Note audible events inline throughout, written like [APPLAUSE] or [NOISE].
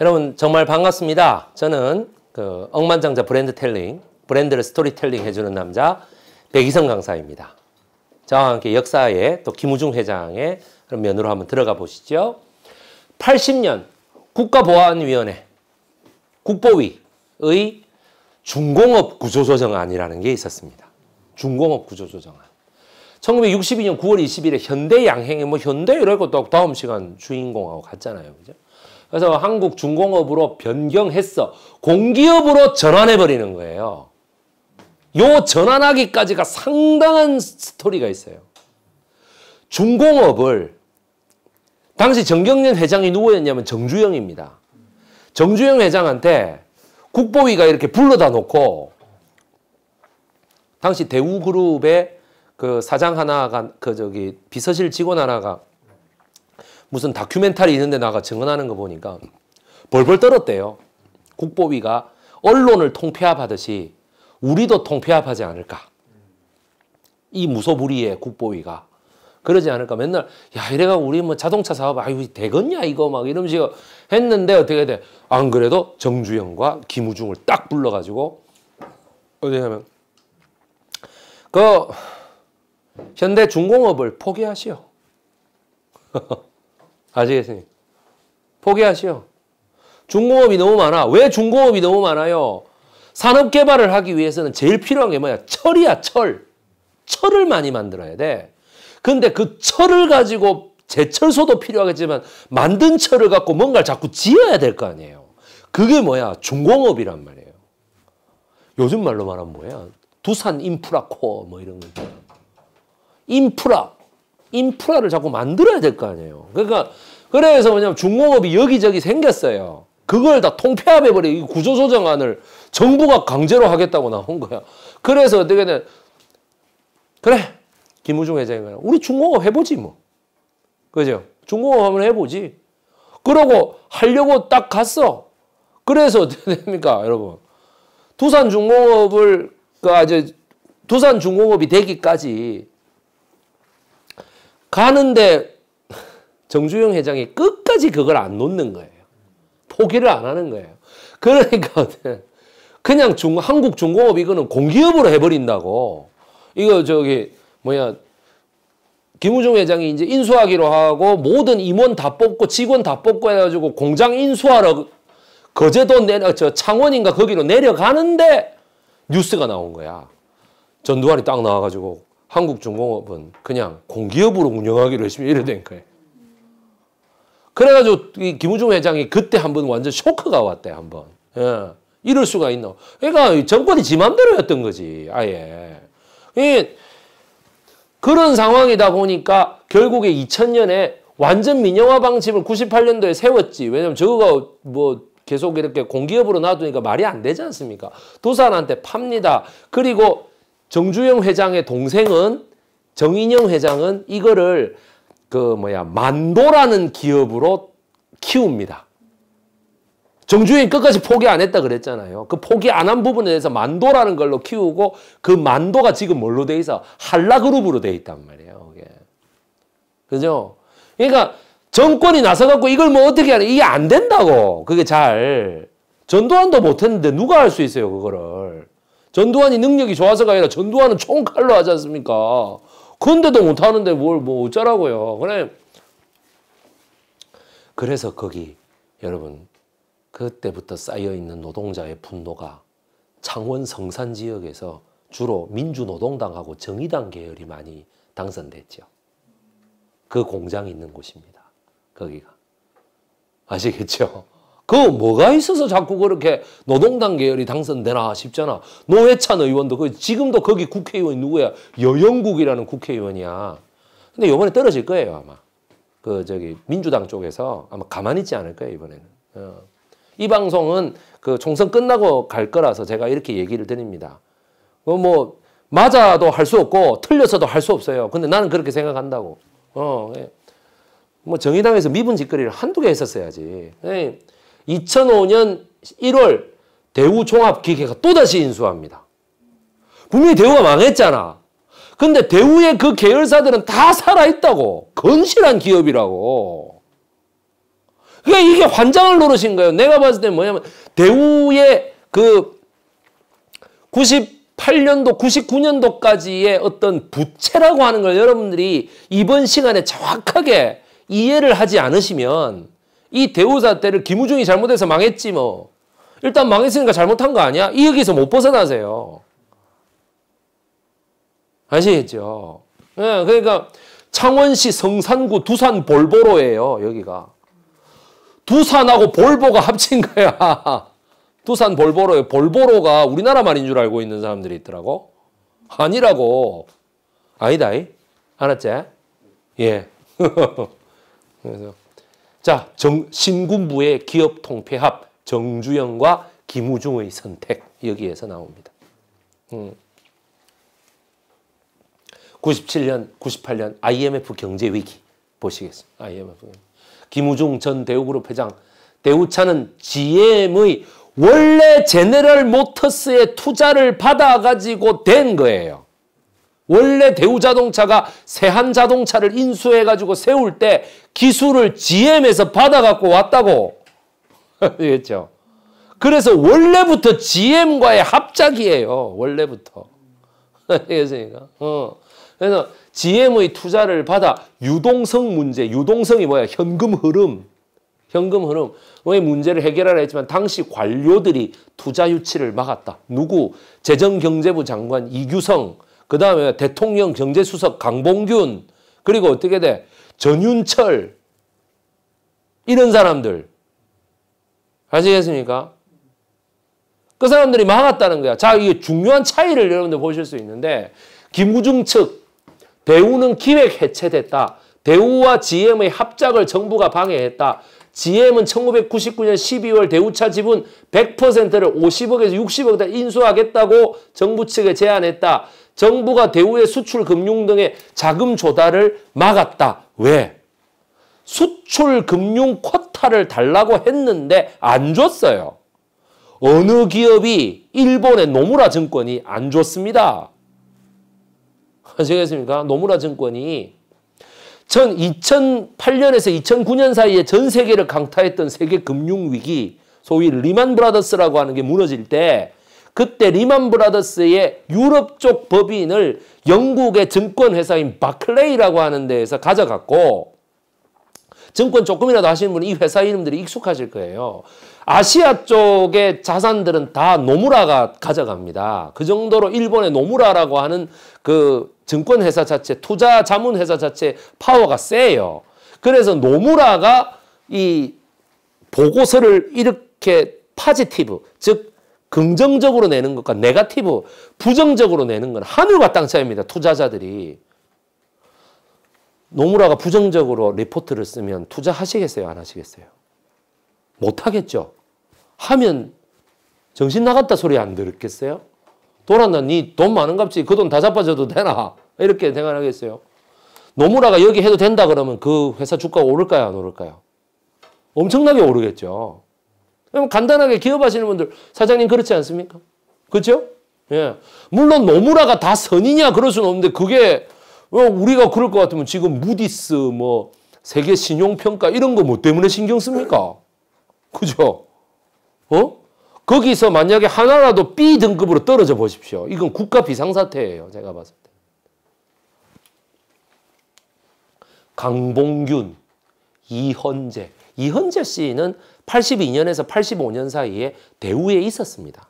여러분 정말 반갑습니다. 저는 그 억만장자 브랜드 텔링, 브랜드를 스토리텔링 해주는 남자 백이성 강사입니다. 저와 함께 역사의 또 김우중 회장의 그런 면으로 한번 들어가 보시죠. 80년 국가보안위원회 국보위의 중공업 구조조정안이라는 게 있었습니다. 중공업 구조조정안. 1962년 9월 20일에 현대양행에 뭐 현대 이럴 것도 다음 시간 주인공하고 같잖아요. 그죠? 그래서 한국 중공업으로 변경했어. 공기업으로 전환해버리는 거예요. 요 전환하기까지가 상당한 스토리가 있어요. 중공업을 당시 정경련 회장이 누구였냐면 정주영입니다. 정주영 회장한테 국보위가 이렇게 불러다 놓고 당시 대우그룹의 그 사장 하나가 그 저기 비서실 직원 하나가 무슨 다큐멘터리 있는데 나가 증언하는 거 보니까 벌벌 떨었대요. 국보위가 언론을 통폐합하듯이 우리도 통폐합하지 않을까. 이 무소불위의 국보위가 그러지 않을까. 맨날 야 이래가 우리 뭐 자동차 사업 아유 이 되겠냐 이거 막 이런 식으로 했는데 어떻게 돼? 안 그래도 정주영과 김우중을 딱 불러가지고 어디냐면 그 현대 중공업을 포기하시오. [LAUGHS] 아시겠습니까? 포기하시오. 중공업이 너무 많아. 왜 중공업이 너무 많아요? 산업 개발을 하기 위해서는 제일 필요한 게 뭐야? 철이야, 철. 철을 많이 만들어야 돼. 근데 그 철을 가지고 제철소도 필요하겠지만 만든 철을 갖고 뭔가를 자꾸 지어야 될 거 아니에요. 그게 뭐야? 중공업이란 말이에요. 요즘 말로 말하면 뭐야? 두산 인프라코어 뭐 이런 거. 인프라. 인프라를 자꾸 만들어야 될 거 아니에요. 그러니까 그래서 뭐냐면 중공업이 여기저기 생겼어요. 그걸 다 통폐합해버려. 이 구조조정안을 정부가 강제로 하겠다고 나온 거야. 그래서 어떻게 되 그래 김우중 회장이 우리 중공업 해보지 뭐. 그죠? 중공업 한번 해보지. 그러고 하려고 딱 갔어. 그래서 어떻게 됩니까, 여러분? 두산 중공업을, 그, 이제, 두산 중공업이 되기까지 가는데 [LAUGHS] 정주영 회장이 끝까지 그걸 안 놓는 거예요. 포기를 안 하는 거예요. 그러니까 그냥 중, 한국 중공업 이거는 공기업으로 해버린다고. 이거 저기 뭐야 김우중 회장이 이제 인수하기로 하고 모든 임원 다 뽑고 직원 다 뽑고 해가지고 공장 인수하러 거제도 내려 어, 저 창원인가 거기로 내려가는데 뉴스가 나온 거야. 전두환이 딱 나와가지고 한국중공업은 그냥 공기업으로 운영하기로 했으면 이래 된 거예요. 그래가지고 이 김우중 회장이 그때 한번 완전 쇼크가 왔대 한 번. 예. 이럴 수가 있나? 그러니까 정권이 지 맘대로였던 거지 아예. 이 그런 상황이다 보니까 결국에 2000년에 완전 민영화 방침을 98년도에 세웠지. 왜냐면 저거뭐 계속 이렇게 공기업으로 놔두니까 말이 안 되지 않습니까? 도산한테 팝니다. 그리고 정주영 회장의 동생은 정인영 회장은 이거를 그 뭐야 만도라는 기업으로 키웁니다. 정주영이 끝까지 포기 안 했다 그랬잖아요. 그 포기 안 한 부분에 대해서 만도라는 걸로 키우고 그 만도가 지금 뭘로 돼 있어? 한라그룹으로 돼 있단 말이에요. 예. 그죠? 그러니까 정권이 나서갖고 이걸 뭐 어떻게 하냐. 이게 안 된다고. 그게 잘. 전두환도 못했는데 누가 할 수 있어요. 그거를. 전두환이 능력이 좋아서가 아니라 전두환은 총칼로 하지 않습니까? 근데도 못하는데 뭘 뭐 어쩌라고요. 그래. 그래서 거기 여러분 그때부터 쌓여있는 노동자의 분노가 창원 성산 지역에서 주로 민주노동당하고 정의당 계열이 많이 당선됐죠. 그 공장이 있는 곳입니다. 거기가. 아시겠죠? 그 뭐가 있어서 자꾸 그렇게 노동당 계열이 당선되나 싶잖아. 노회찬 의원도 그 지금도 거기 국회의원 이 누구야? 여영국이라는 국회의원이야. 근데 요번에 떨어질 거예요 아마. 그 저기 민주당 쪽에서 아마 가만히 있지 않을 거예요 이번에는. 어. 이 방송은 그 총선 끝나고 갈 거라서 제가 이렇게 얘기를 드립니다. 뭐, 뭐 맞아도 할 수 없고 틀려서도 할 수 없어요. 근데 나는 그렇게 생각한다고. 어. 예. 뭐 정의당에서 미분 짓거리를 한두 개 했었어야지. 에이. 예. 2005년 1월 대우 종합기계가 또다시 인수합니다. 분명히 대우가 망했잖아. 근데 대우의 그 계열사들은 다 살아있다고. 건실한 기업이라고. 그러니까 이게 환장을 노릇인 거예요. 내가 봤을 때 뭐냐면 대우의 그 98년도, 99년도까지의 어떤 부채라고 하는 걸 여러분들이 이번 시간에 정확하게 이해를 하지 않으시면 이 대우사 때를 김우중이 잘못해서 망했지 뭐. 일단 망했으니까 잘못한 거 아니야? 이 여기서 못 벗어나세요. 아시겠죠? 네, 그러니까 창원시 성산구 두산 볼보로예요. 여기가. 두산하고 볼보가 합친 거야. [LAUGHS] 두산 볼보로에 볼보로가 우리나라 말인 줄 알고 있는 사람들이 있더라고. 아니라고. 아니다. 알았지? 예. [LAUGHS] 그래서 자, 정, 신군부의 기업 통폐합 정주영과 김우중의 선택 여기에서 나옵니다. 음. 97년, 98년 IMF 경제 위기 보시겠습니다. IMF 김우중 전 대우그룹 회장 대우차는 GM의 원래 제네럴 모터스의 투자를 받아가지고 된 거예요. 원래 대우자동차가 세한 자동차를 인수해가지고 세울 때 기술을 GM에서 받아갖고 왔다고. 그렇죠? [LAUGHS] 그래서 원래부터 GM과의 합작이에요. 원래부터. 알겠습니까? [LAUGHS] 어. 그래서 GM의 투자를 받아 유동성 문제, 유동성이 뭐야? 현금 흐름. 현금 흐름의 문제를 해결하라 했지만 당시 관료들이 투자 유치를 막았다. 누구? 재정경제부 장관 이규성, 그 다음에 대통령 경제수석 강봉균 그리고 어떻게 돼 전윤철 이런 사람들 아시겠습니까? 그 사람들이 막았다는 거야. 자, 이게 중요한 차이를 여러분들 보실 수 있는데 김우중 측 대우는 기획 해체됐다. 대우와 GM의 합작을 정부가 방해했다. GM은 1999년 12월 대우차 지분 100%를 50억에서 60억에 인수하겠다고 정부 측에 제안했다. 정부가 대우의 수출 금융 등의 자금 조달을 막았다. 왜? 수출 금융 쿼터를 달라고 했는데 안 줬어요. 어느 기업이 일본의 노무라 증권이 안 줬습니다. 아시겠습니까? 노무라 증권이 전 2008년에서 2009년 사이에 전 세계를 강타했던 세계 금융 위기, 소위 리만 브라더스라고 하는 게 무너질 때 그때 리만 브라더스의 유럽 쪽 법인을 영국의 증권회사인 바클레이라고 하는 데에서 가져갔고 증권 조금이라도 하시는 분이 이 회사 이름들이 익숙하실 거예요. 아시아 쪽의 자산들은 다 노무라가 가져갑니다. 그 정도로 일본의 노무라라고 하는 그 증권회사 자체, 투자 자문회사 자체 파워가 세요. 그래서 노무라가 이 보고서를 이렇게 파지티브, 즉 긍정적으로 내는 것과 네가티브, 부정적으로 내는 건 하늘과 땅 차이입니다. 투자자들이. 노무라가 부정적으로 리포트를 쓰면 투자하시겠어요? 안 하시겠어요? 못하겠죠? 하면 정신 나갔다 소리 안 들었겠어요? 돌았나? 니 돈 많은 값이 그 돈 다 잡아줘도 되나? 이렇게 생각하겠어요? 노무라가 여기 해도 된다 그러면 그 회사 주가가 오를까요? 안 오를까요? 엄청나게 오르겠죠. 그러면 간단하게 기업하시는 분들 사장님 그렇지 않습니까? 그렇죠? 예. 물론 노무라가 다 선이냐 그럴 수는 없는데 그게 뭐 우리가 그럴 것 같으면 지금 무디스 뭐 세계 신용평가 이런 거 뭐 때문에 신경 씁니까? 그죠? 어? 거기서 만약에 하나라도 B 등급으로 떨어져 보십시오. 이건 국가 비상사태예요. 제가 봤을 때. 강봉균, 이헌재, 이현재 씨는 82년에서 85년 사이에 대우에 있었습니다.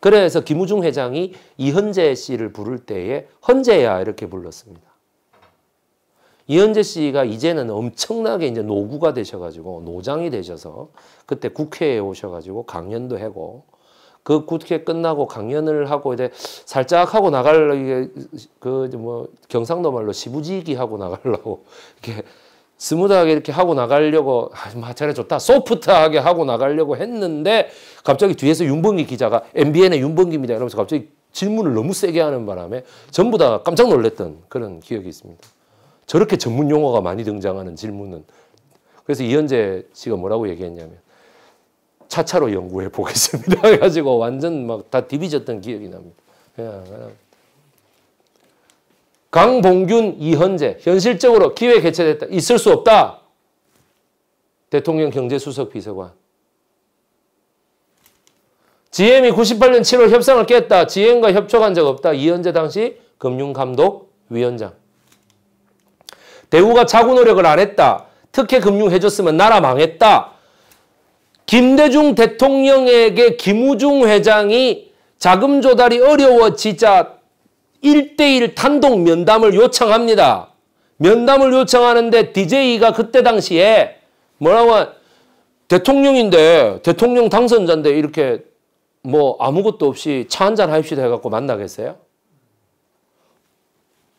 그래서 김우중 회장이 이현재 씨를 부를 때에 헌재야 이렇게 불렀습니다. 이현재 씨가 이제는 엄청나게 이제 노구가 되셔가지고 노장이 되셔서 그때 국회에 오셔가지고 강연도 하고 그 국회 끝나고 강연을 하고 이제 살짝 하고 나갈 그뭐 경상도 말로 시부지기 하고 나가려고 이렇게 스무드하게 이렇게 하고 나가려고 아, 잘해줬다. 뭐 소프트하게 하고 나가려고 했는데 갑자기 뒤에서 윤범기 기자가 MBN의 윤범기입니다. 이러면서 갑자기 질문을 너무 세게 하는 바람에 전부 다 깜짝 놀랐던 그런 기억이 있습니다. 저렇게 전문 용어가 많이 등장하는 질문은 그래서 이현재 씨가 뭐라고 얘기했냐면 차차로 연구해 보겠습니다. [LAUGHS] 해 가지고 완전 막 다 디비졌던 기억이 납니다. 예, 강봉균, 이현재 현실적으로 기회 개최됐다. 있을 수 없다. 대통령 경제수석 비서관. GM이 98년 7월 협상을 깼다. GM과 협조한 적 없다. 이현재 당시 금융감독 위원장. 대우가 자구 노력을 안 했다. 특혜 금융 해줬으면 나라 망했다. 김대중 대통령에게 김우중 회장이 자금 조달이 어려워지자 1대1 단독 면담을 요청합니다. 면담을 요청하는데 DJ가 그때 당시에 뭐라고 대통령인데 대통령 당선자인데 이렇게 뭐 아무것도 없이 차 한 잔 하십시다 해갖고 만나겠어요?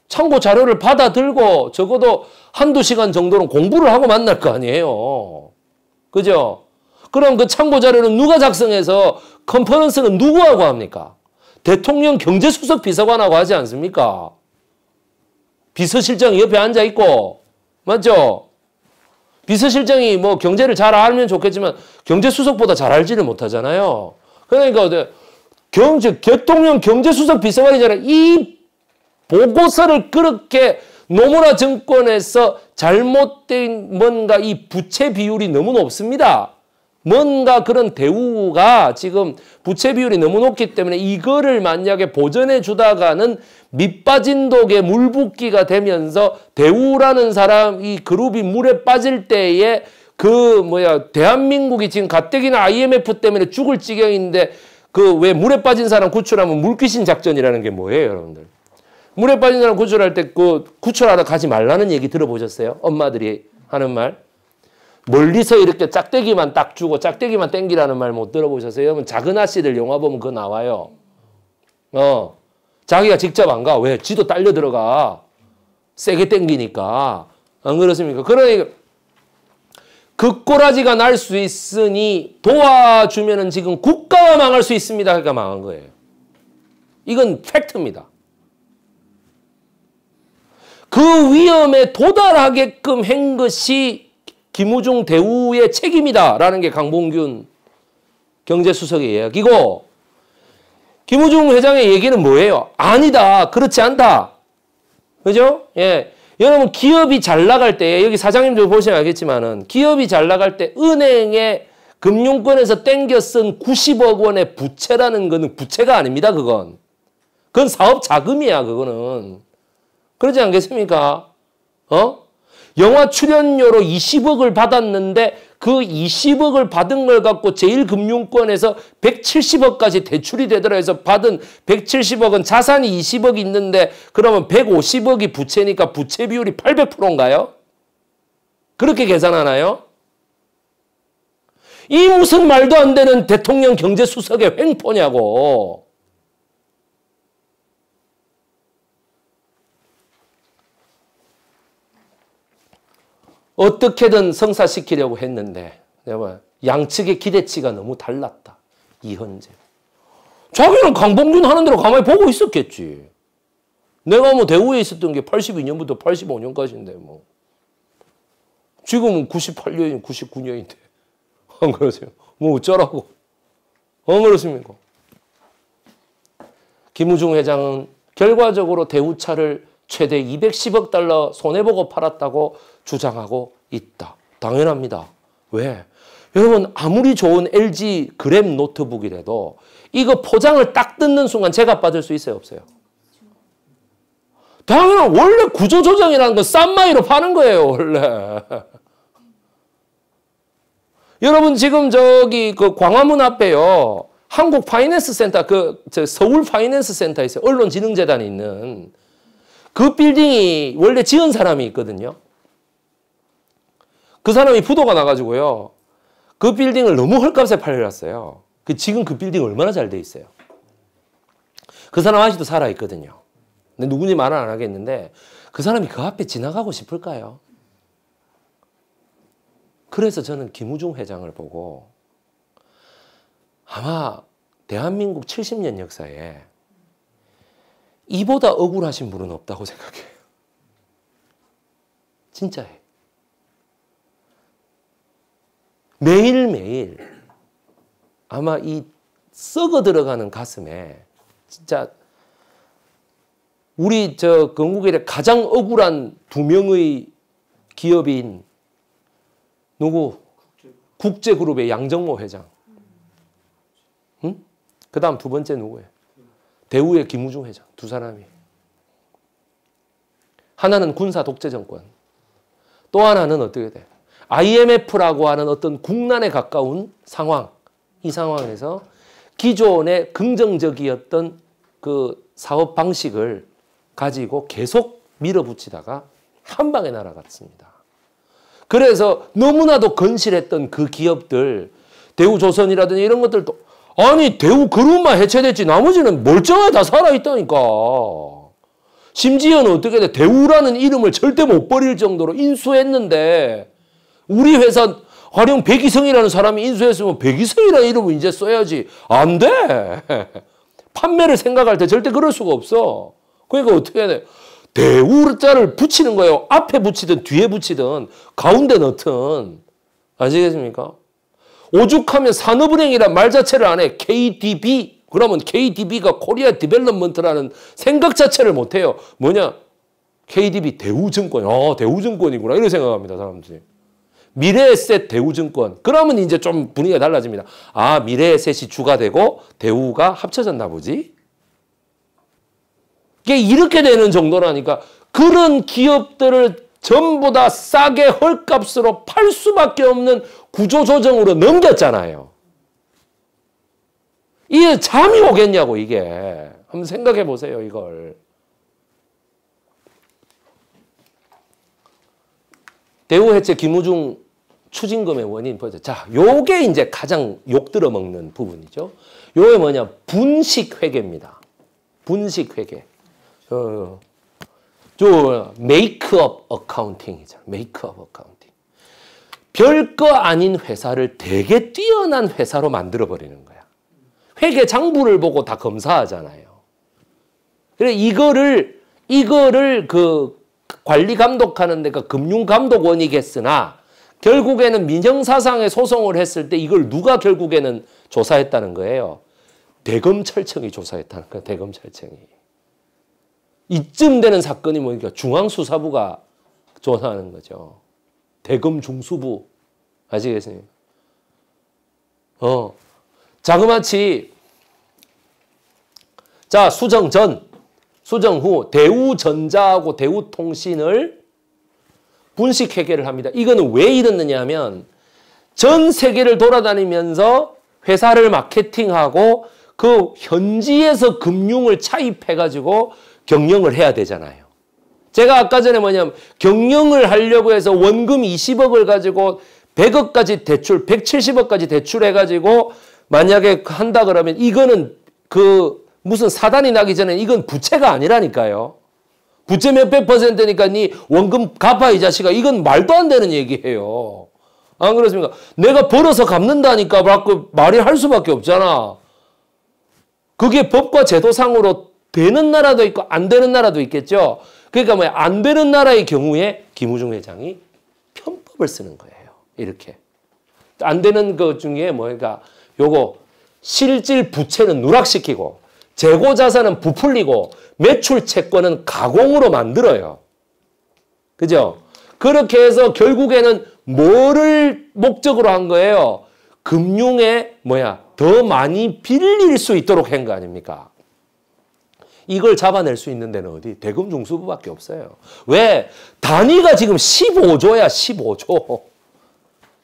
참고 자료를 받아들고 적어도 한두 시간 정도는 공부를 하고 만날 거 아니에요. 그죠? 그럼 그 참고 자료는 누가 작성해서 컨퍼런스는 누구하고 합니까? 대통령 경제수석 비서관하고 하지 않습니까? 비서실장 옆에 앉아 있고 맞죠? 비서실장이 뭐 경제를 잘 알면 좋겠지만 경제수석보다 잘 알지를 못하잖아요. 그러니까 경제 대통령 경제수석 비서관이잖아요. 이 보고서를 그렇게 노무라 정권에서 잘못된 뭔가 이 부채 비율이 너무 높습니다. 뭔가 그런 대우가 지금 부채 비율이 너무 높기 때문에 이거를 만약에 보전해 주다가는 밑빠진 독에 물 붓기가 되면서 대우라는 사람 이 그룹이 물에 빠질 때에 그 뭐야 대한민국이 지금 가뜩이나 IMF 때문에 죽을 지경인데 그 왜 물에 빠진 사람 구출하면 물귀신 작전이라는 게 뭐예요 여러분들 물에 빠진 사람 구출할 때 그 구출하러 가지 말라는 얘기 들어보셨어요 엄마들이 하는 말 멀리서 이렇게 짝대기만 딱 주고 짝대기만 땡기라는 말 못 들어보셨어요? 여러분 작은 아씨들 영화 보면 그거 나와요. 어. 자기가 직접 안 가. 왜? 지도 딸려 들어가. 세게 땡기니까. 안 그렇습니까? 그러니그 꼬라지가 날 수 있으니 도와주면은 지금 국가가 망할 수 있습니다. 그러니까 망한 거예요. 이건 팩트입니다. 그 위험에 도달하게끔 한 것이 김우중 대우의 책임이다라는 게 강봉균 경제수석의 이야기고 김우중 회장의 얘기는 뭐예요? 아니다. 그렇지 않다. 그죠? 예. 여러분 기업이 잘 나갈 때 여기 사장님들 보시면 알겠지만은 기업이 잘 나갈 때 은행에 금융권에서 땡겨 쓴 90억 원의 부채라는 거는 부채가 아닙니다. 그건. 그건 사업 자금이야. 그거는. 그러지 않겠습니까? 어? 영화 출연료로 20억을 받았는데 그 20억을 받은 걸 갖고 제1금융권에서 170억까지 대출이 되더라 해서 받은 170억은 자산이 20억이 있는데 그러면 150억이 부채니까 부채 비율이 800%인가요? 그렇게 계산하나요? 이 무슨 말도 안 되는 대통령 경제수석의 횡포냐고. 어떻게든 성사시키려고 했는데 내가 양측의 기대치가 너무 달랐다. 이현재. 자기는 강봉준 하는 대로 가만히 보고 있었겠지. 내가 뭐 대우에 있었던 게 82년부터 85년까지인데 뭐. 지금은 98년, 99년인데. [LAUGHS] 안 그러세요? 뭐 어쩌라고. 안 그렇습니까? 김우중 회장은 결과적으로 대우차를 최대 210억 달러 손해보고 팔았다고 주장하고 있다. 당연합니다. 왜? 여러분 아무리 좋은 LG 그램 노트북이라도 이거 포장을 딱 뜯는 순간 제값 받을 수 있어요? 없어요? 당연한 원래 구조조정이라는 건 싼 마이로 파는 거예요 원래. [LAUGHS] 여러분 지금 저기 그 광화문 앞에요. 한국 파이낸스 센터 그 저 서울 파이낸스 센터에서 언론진흥재단이 있는 그 빌딩이 원래 지은 사람이 있거든요. 그 사람이 부도가 나가지고요. 그 빌딩을 너무 헐값에 팔려놨어요. 그 지금 그 빌딩 얼마나 잘 돼 있어요. 그 사람 아직도 살아있거든요. 근데 누군지 말은 안 하겠는데 그 사람이 그 앞에 지나가고 싶을까요? 그래서 저는 김우중 회장을 보고 아마 대한민국 70년 역사에 이보다 억울하신 분은 없다고 생각해요. 진짜예요. 매일매일 아마 이 썩어 들어가는 가슴에 진짜 우리 저 건국에 가장 억울한 두 명의 기업인 누구? 국제그룹의 양정모 회장. 응? 그 다음 두 번째 누구예요? 대우의 김우중 회장 두 사람이 하나는 군사 독재 정권 또 하나는 어떻게 돼? IMF라고 하는 어떤 국난에 가까운 상황 이 상황에서 기존의 긍정적이었던 그 사업 방식을 가지고 계속 밀어붙이다가 한 방에 날아갔습니다. 그래서 너무나도 건실했던 그 기업들 대우조선이라든지 이런 것들도 아니 대우 그룹만 해체됐지 나머지는 멀쩡하게 다 살아있다니까. 심지어는 어떻게 돼? 대우라는 이름을 절대 못 버릴 정도로 인수했는데 우리 회사 활용 백이성이라는 사람이 인수했으면 백이성이라는 이름을 이제 써야지. 안 돼. [LAUGHS] 판매를 생각할 때 절대 그럴 수가 없어. 그러니까 어떻게 해야 돼? 대우자를 붙이는 거예요. 앞에 붙이든 뒤에 붙이든 가운데 넣든 아시겠습니까? 오죽하면 산업은행이란 말 자체를 안 해. KDB. 그러면 KDB가 코리아 디벨롭먼트라는 생각 자체를 못 해요. 뭐냐? KDB 대우증권. 아, 대우증권이구나. 이런 생각합니다. 사람들이. 미래에셋 대우증권. 그러면 이제 좀 분위기가 달라집니다. 아, 미래에셋이 주가 되고 대우가 합쳐졌나 보지? 이게 이렇게 되는 정도라니까 그런 기업들을 전부 다 싸게 헐값으로 팔 수밖에 없는 구조조정으로 넘겼잖아요. 이게 잠이 오겠냐고 이게. 한번 생각해 보세요 이걸. 대우해체 기무중 추징금의 원인 보죠. 자, 요게 이제 가장 욕 들어먹는 부분이죠. 요게 뭐냐 분식회계입니다. 분식회계. 어, 어. 저 메이크업 어카운팅이죠. 메이크업 어카운팅. 별거 아닌 회사를 되게 뛰어난 회사로 만들어 버리는 거야. 회계 장부를 보고 다 검사하잖아요. 그래 이거를 이거를 그 관리 감독하는 데가 금융 감독원이겠으나 결국에는 민영 사상의 소송을 했을 때 이걸 누가 결국에는 조사했다는 거예요. 대검찰청이 조사했다는 거예요. 대검찰청이. 이쯤 되는 사건이 뭐니까 중앙수사부가 조사하는 거죠. 대검 중수부 아시겠습니까? 어 자그마치 자 수정 전 수정 후 대우전자하고 대우통신을 분식 회계를 합니다. 이거는 왜 이랬느냐 하면 전 세계를 돌아다니면서 회사를 마케팅하고 그 현지에서 금융을 차입해가지고 경영을 해야 되잖아요. 제가 아까 전에 뭐냐면 경영을 하려고 해서 원금 20억을 가지고 100억까지 대출, 170억까지 대출해가지고 만약에 한다 그러면 이거는 그 무슨 사단이 나기 전에 이건 부채가 아니라니까요. 부채 몇백 퍼센트니까 니 원금 갚아 이 자식아. 이건 말도 안 되는 얘기예요. 안 그렇습니까? 내가 벌어서 갚는다니까 말이 할 수밖에 없잖아. 그게 법과 제도상으로 되는 나라도 있고 안 되는 나라도 있겠죠. 그러니까 뭐안 되는 나라의 경우에 김우중 회장이 편법을 쓰는 거예요. 이렇게. 안 되는 것 중에 뭐 그러니까 요거 실질 부채는 누락시키고 재고 자산은 부풀리고 매출 채권은 가공으로 만들어요. 그죠? 그렇게 해서 결국에는 뭐를 목적으로 한 거예요? 금융에 뭐야 더 많이 빌릴 수 있도록 한 거 아닙니까? 이걸 잡아낼 수 있는 데는 어디? 대금 중수부밖에 없어요. 왜? 단위가 지금 15조야, 15조.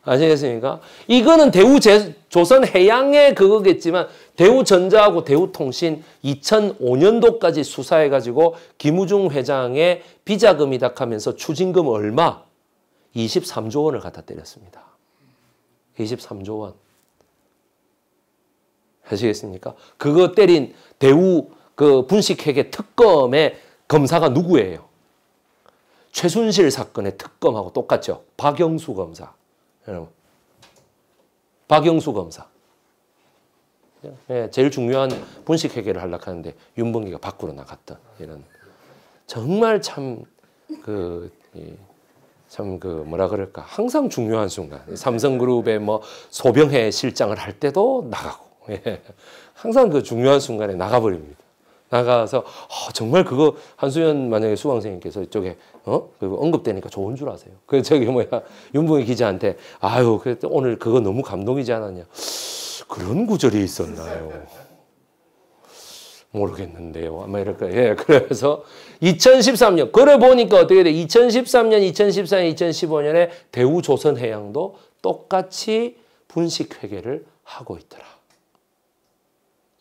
아시겠습니까? 이거는 대우 제, 조선 해양의 그거겠지만 대우전자하고 대우통신 2005년도까지 수사해가지고 김우중 회장의 비자금이다 하면서 추징금 얼마? 23조 원을 갖다 때렸습니다. 23조 원. 아시겠습니까? 그거 때린 대우 그 분식회계 특검의 검사가 누구예요? 최순실 사건의 특검하고 똑같죠. 박영수 검사. 여러분. 박영수 검사. 예, 제일 중요한 분식 회계를 하려고 하는데 윤봉기가 밖으로 나갔던 이런 정말 참그 참 그 뭐라 그럴까 항상 중요한 순간 삼성그룹의 뭐 소병해 실장을 할 때도 나가고 예, 항상 그 중요한 순간에 나가버립니다. 나가서 어, 정말 그거 한수연 만약에 수강생님께서 이쪽에 어그리 언급되니까 좋은 줄 아세요. 그 저기 뭐야 윤봉희 기자한테 아유 그 오늘 그거 너무 감동이지 않았냐. 그런 구절이 있었나요? 모르겠는데요. 아마 이럴까. 예, 그래서 2013년 그래 보니까 어떻게 돼? 2013년, 2014년, 2015년에 대우조선해양도 똑같이 분식 회계를 하고 있더라.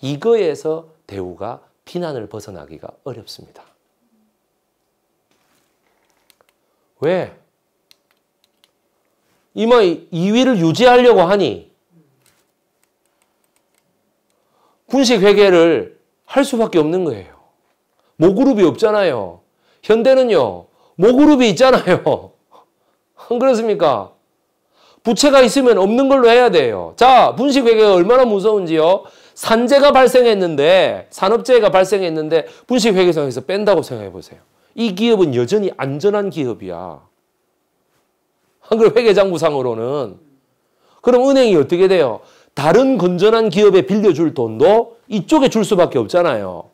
이거에서 대우가 비난을 벗어나기가 어렵습니다. 왜? 이마 2위를 유지하려고 하니 분식 회계를 할 수밖에 없는 거예요. 모그룹이 없잖아요. 현대는요. 모그룹이 있잖아요. [LAUGHS] 안 그렇습니까? 부채가 있으면 없는 걸로 해야 돼요. 자, 분식회계가 얼마나 무서운지요. 산재가 발생했는데 산업재해가 발생했는데 분식회계상에서 뺀다고 생각해 보세요. 이 기업은 여전히 안전한 기업이야. 한글 회계장부상으로는 그럼 은행이 어떻게 돼요? 다른 건전한 기업에 빌려줄 돈도 이쪽에 줄 수밖에 없잖아요.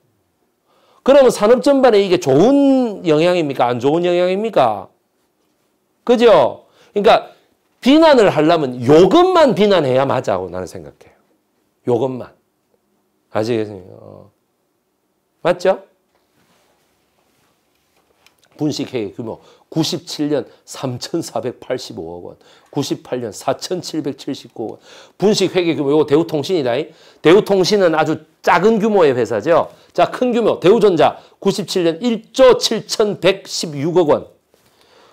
그러면 산업 전반에 이게 좋은 영향입니까? 안 좋은 영향입니까? 그죠? 그러니까 비난을 하려면 요것만 비난해야 맞아고 나는 생각해요. 요것만. 아시겠습니까? 어. 맞죠? 분식회계 규모 97년 3,485억 원, 98년 4,779억 원. 분식회계 규모 이거 대우통신이다. 대우통신은 아주 작은 규모의 회사죠. 자, 큰 규모 대우전자 97년 1조 7,116억 원.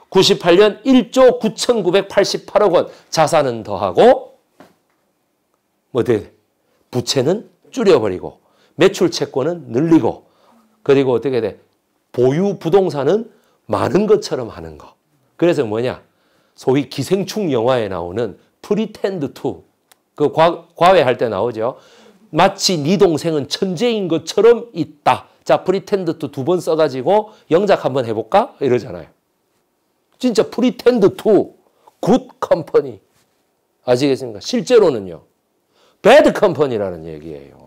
98년 1조 9,988억 원. 자산은 더하고 뭐 돼? 부채는 줄여버리고 매출 채권은 늘리고 그리고 어떻게 돼? 보유 부동산은 많은 것처럼 하는 거. 그래서 뭐냐? 소위 기생충 영화에 나오는 프리텐드 투. 그 과, 과외할 때 나오죠. 마치 네 동생은 천재인 것처럼 있다. 자, 프리텐드 투 두 번 써가지고 영작 한번 해볼까? 이러잖아요. 진짜 프리텐드 투. 굿 컴퍼니. 아시겠습니까? 실제로는요. 배드 컴퍼니라는 얘기예요.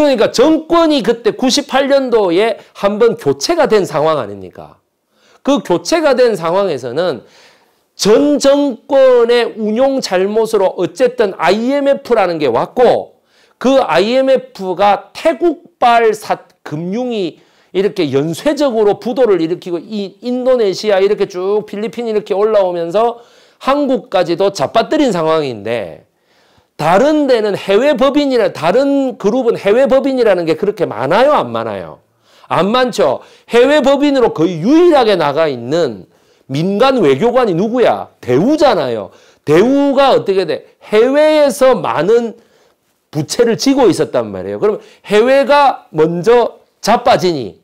그러니까 정권이 그때 98년도에 한번 교체가 된 상황 아닙니까? 그 교체가 된 상황에서는 전 정권의 운용 잘못으로 어쨌든 IMF라는 게 왔고 그 IMF가 태국발 사, 금융이 이렇게 연쇄적으로 부도를 일으키고 이 인도네시아 이렇게 쭉 필리핀 이렇게 올라오면서 한국까지도 잡아뜨린 상황인데 다른 데는 해외 법인이나 다른 그룹은 해외 법인이라는 게 그렇게 많아요, 안 많아요? 안 많죠. 해외 법인으로 거의 유일하게 나가 있는 민간 외교관이 누구야? 대우잖아요. 대우가 어떻게 돼? 해외에서 많은 부채를 지고 있었단 말이에요. 그럼 해외가 먼저 자빠지니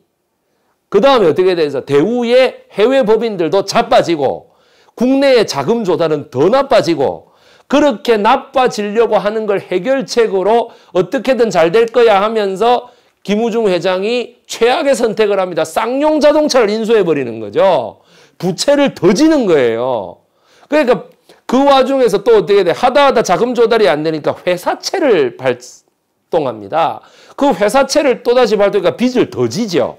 그 다음에 어떻게 돼서 대우의 해외 법인들도 자빠지고 국내의 자금 조달은 더 나빠지고 그렇게 나빠지려고 하는 걸 해결책으로 어떻게든 잘 될 거야 하면서 김우중 회장이 최악의 선택을 합니다. 쌍용 자동차를 인수해버리는 거죠. 부채를 더 지는 거예요. 그러니까 그 와중에서 또 어떻게 돼? 하다 하다 자금 조달이 안 되니까 회사채를 발동합니다. 그 회사채를 또다시 발동하니까 빚을 더 지죠.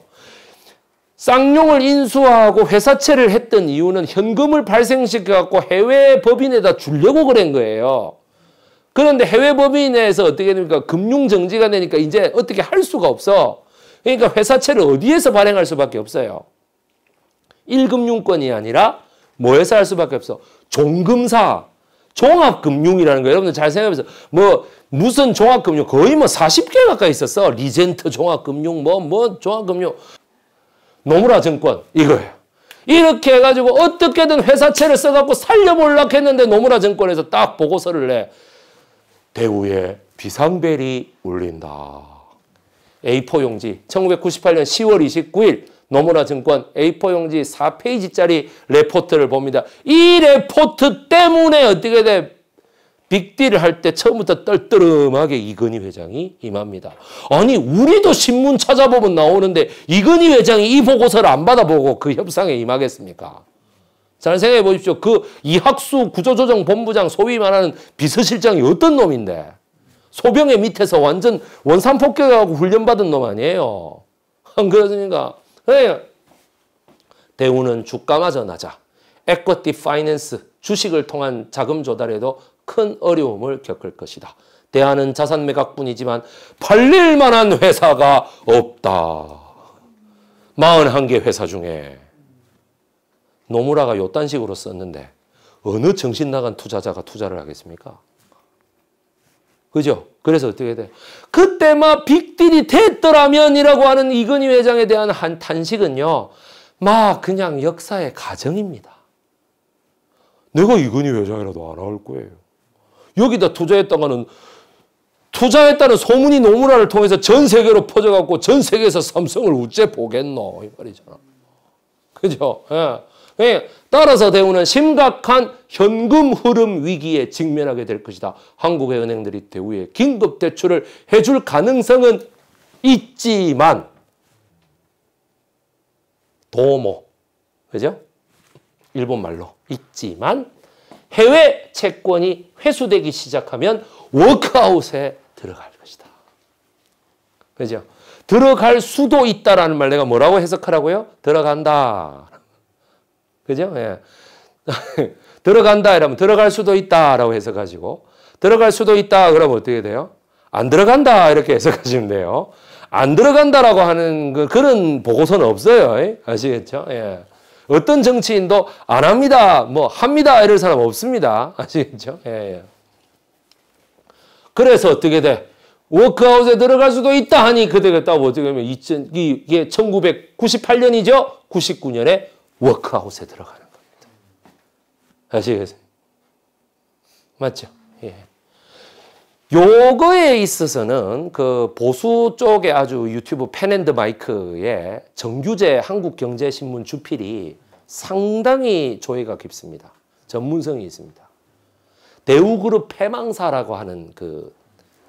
쌍용을 인수하고 회사채를 했던 이유는 현금을 발생시켜갖고 해외 법인에다 주려고 그런 거예요. 그런데 해외 법인에서 어떻게 됩니까? 금융 정지가 되니까 이제 어떻게 할 수가 없어. 그러니까 회사채를 어디에서 발행할 수밖에 없어요. 1금융권이 아니라 뭐에서 할 수밖에 없어. 종금사, 종합금융이라는 거 여러분들 잘 생각해보세요. 뭐 무슨 종합금융 거의 뭐 40개 가까이 있었어. 리젠트 종합금융 뭐뭐 뭐 종합금융 노무라 정권 이거예요. 이렇게 해가지고 어떻게든 회사채를 써갖고 살려보려고 했는데 노무라 정권에서 딱 보고서를 내. 대우의 비상벨이 울린다. A4 용지 1998년 10월 29일 노무라 증권 A4 용지 4페이지짜리 레포트를 봅니다. 이 레포트 때문에 어떻게 돼? 빅딜을 할 때 처음부터 떨떠름하게 이건희 회장이 임합니다. 아니 우리도 신문 찾아보면 나오는데 이건희 회장이 이 보고서를 안 받아보고 그 협상에 임하겠습니까? 잘 생각해 보십시오. 그 이학수 구조조정 본부장 소위 말하는 비서실장이 어떤 놈인데 소병의 밑에서 완전 원산 폭격하고 훈련받은 놈 아니에요. [LAUGHS] 안 그렇습니까? 예. 대우는 주가마저 낮아. 에쿼티 파이낸스 주식을 통한 자금 조달에도 큰 어려움을 겪을 것이다. 대안은 자산 매각뿐이지만 팔릴 만한 회사가 없다. 41개 회사 중에 노무라가 요딴 식으로 썼는데 어느 정신 나간 투자자가 투자를 하겠습니까? 그죠? 그래서 어떻게 돼? 그때만 빅딜이 됐더라면이라고 하는 이건희 회장에 대한 한 탄식은요. 막 그냥 역사의 가정입니다. 내가 이건희 회장이라도 안할 거예요. 여기다 투자했던 거는 투자했다는 소문이 노무라를 통해서 전 세계로 퍼져갖고 전 세계에서 삼성을 우째 보겠노 이 말이잖아. 그죠? 예. 예. 따라서 대우는 심각한 현금 흐름 위기에 직면하게 될 것이다. 한국의 은행들이 대우에 긴급 대출을 해줄 가능성은 있지만 도모 그죠? 일본 말로 있지만 해외 채권이 회수되기 시작하면 워크아웃에 들어갈 것이다. 그죠? 들어갈 수도 있다라는 말 내가 뭐라고 해석하라고요? 들어간다. 그죠? 예. [LAUGHS] 들어간다 이러면 들어갈 수도 있다라고 해석하시고 들어갈 수도 있다 그러면 어떻게 돼요? 안 들어간다 이렇게 해석하시면 돼요. 안 들어간다라고 하는 그, 런 보고서는 없어요. 아시겠죠? 예. 어떤 정치인도 안 합니다. 뭐 합니다. 이럴 사람 없습니다. [LAUGHS] 아시겠죠? 예, 예. 그래서 어떻게 돼? 워크아웃에 들어갈 수도 있다 하니 그대가 따고 어떻게 보면 2000, 이게 1998년이죠? 99년에 워크아웃에 들어가는 겁니다. 아시겠어요? 맞죠? 예. 요거에 있어서는 그 보수 쪽에 아주 유튜브 팬앤드 마이크의 정규제 한국경제신문 주필이 상당히 조예가 깊습니다. 전문성이 있습니다. 대우그룹 패망사라고 하는 그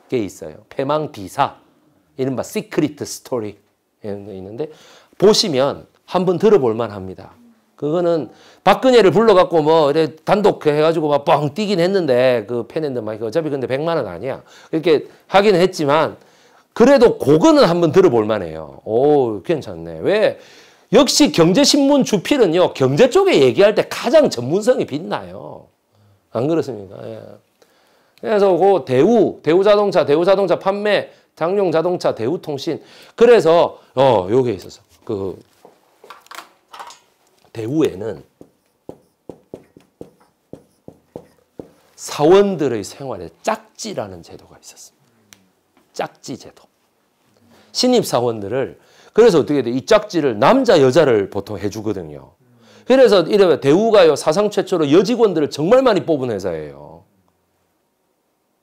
게 있어요. 패망비사. 이른바 시크릿 스토리 있는데 보시면 한번 들어볼 만합니다. 그거는 박근혜를 불러갖고 뭐 이래 단독 해가지고 막 뻥 뛰긴 했는데 그 팬앤드 마이크 어차피 근데 100만 원 아니야. 이렇게 하긴 했지만 그래도 그거는 한번 들어볼 만해요. 오 괜찮네. 왜 역시 경제신문 주필은요 경제 쪽에 얘기할 때 가장 전문성이 빛나요. 안 그렇습니까? 예. 그래서 그 대우, 대우자동차, 대우자동차 판매, 장룡자동차, 대우통신. 그래서 어 요게 있었어. 그 대우에는 사원들의 생활에 짝지라는 제도가 있었습니다. 짝지 제도. 신입 사원들을 그래서 어떻게 돼? 이 짝지를 남자 여자를 보통 해주거든요. 그래서 이래 대우가요 사상 최초로 여직원들을 정말 많이 뽑은 회사예요.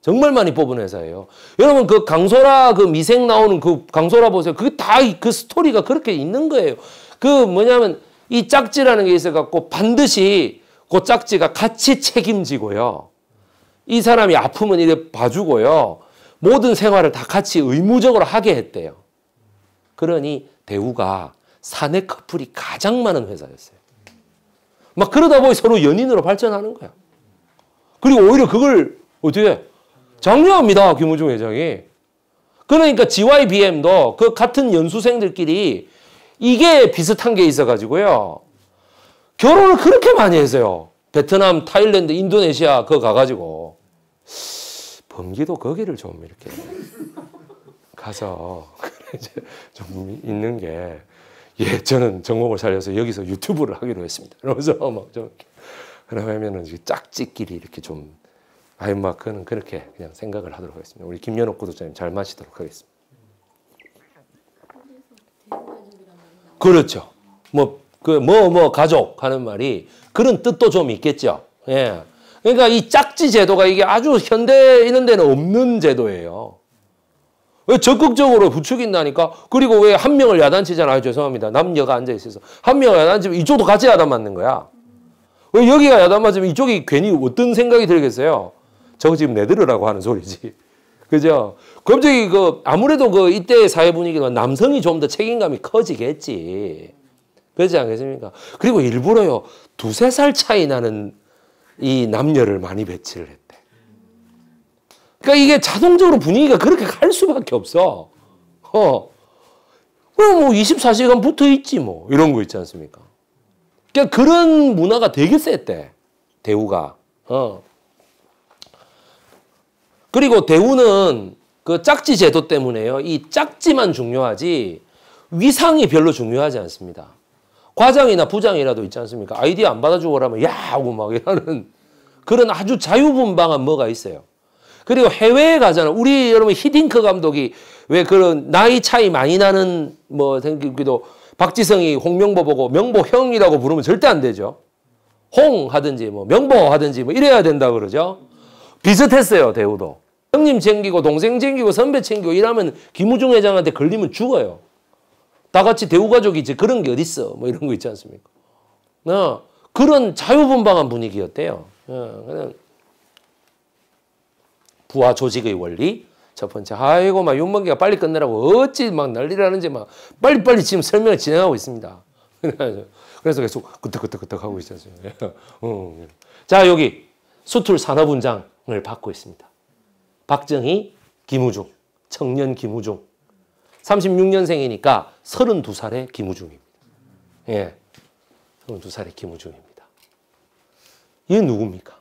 정말 많이 뽑은 회사예요. 여러분 그 강소라 그 미생 나오는 그 강소라 보세요. 그게 다 그 스토리가 그렇게 있는 거예요. 그 뭐냐면 이 짝지라는 게 있어갖고 반드시 그 짝지가 같이 책임지고요. 이 사람이 아프면 이래 봐주고요. 모든 생활을 다 같이 의무적으로 하게 했대요. 그러니 대우가 사내 커플이 가장 많은 회사였어요. 막 그러다 보니 서로 연인으로 발전하는 거야. 그리고 오히려 그걸 어떻게 장려합니다. 김우중 회장이. 그러니까 GYBM도 그 같은 연수생들끼리 이게 비슷한 게 있어가지고요. 결혼을 그렇게 많이 했어요. 베트남, 타일랜드, 인도네시아 그거 가가지고 범기도 거기를 좀 이렇게 가서 좀 있는 게 예, 저는 전공을 살려서 여기서 유튜브를 하기로 했습니다. 그러서 막 좀 그러면은 짝짓끼리 이렇게 좀 아이 막 그는 그렇게 그냥 생각을 하도록 하겠습니다. 우리 김연옥 구독자님 잘 마시도록 하겠습니다. 그렇죠. 뭐, 그, 뭐, 뭐, 가족 하는 말이 그런 뜻도 좀 있겠죠. 예. 그러니까 이 짝지 제도가 이게 아주 현대 이런 데는 없는 제도예요. 왜 적극적으로 부추긴다니까? 그리고 왜 한 명을 야단치잖아. 요 죄송합니다. 남녀가 앉아있어서. 한 명을 야단치면 이쪽도 같이 야단 맞는 거야. 왜 여기가 야단 맞으면 이쪽이 괜히 어떤 생각이 들겠어요? 저거 지금 내들으라고 하는 소리지. 그죠? 갑자기 그 아무래도 그 이때 사회 분위기가 남성이 좀 더 책임감이 커지겠지. 그렇지 않겠습니까? 그리고 일부러요 두세 살 차이 나는 이 남녀를 많이 배치를 했대. 그러니까 이게 자동적으로 분위기가 그렇게 갈 수밖에 없어. 어. 그럼 뭐 24시간 붙어 있지 뭐 이런 거 있지 않습니까? 그러니까 그런 문화가 되게 셌대 대우가. 어. 그리고 대우는 그 짝지 제도 때문에요. 이 짝지만 중요하지 위상이 별로 중요하지 않습니다. 과장이나 부장이라도 있지 않습니까? 아이디어 안 받아주고 라러면야 하고 막 이러는 그런 아주 자유분방한 뭐가 있어요. 그리고 해외에 가잖아 우리 여러분 히딩크 감독이 왜 그런 나이 차이 많이 나는 뭐 생기기도 박지성이 홍명보 보고 명보 형이라고 부르면 절대 안 되죠. 홍 하든지 뭐 명보 하든지 뭐 이래야 된다 그러죠. 비슷했어요 대우도. 형님 챙기고 동생 챙기고 선배 챙기고 이러면 김우중 회장한테 걸리면 죽어요. 다 같이 대우가족이지 그런 게 어딨어. 뭐 이런 거 있지 않습니까? 어, 그런 자유분방한 분위기였대요. 어, 그냥 부하 조직의 원리 첫 번째 아이고 막 윤범기가 빨리 끝내라고 어찌 막 난리라는지 막 빨리빨리 지금 설명을 진행하고 있습니다. [LAUGHS] 그래서 계속 끄떡끄떡끄떡 하고 있었어요. [LAUGHS] 어. 자 여기 수툴 산업훈장을 받고 있습니다. 박정희, 김우중, 청년 김우중. 36년생이니까 32살의 김우중입니다. 예. 32살의 김우중입니다. 이 누굽니까?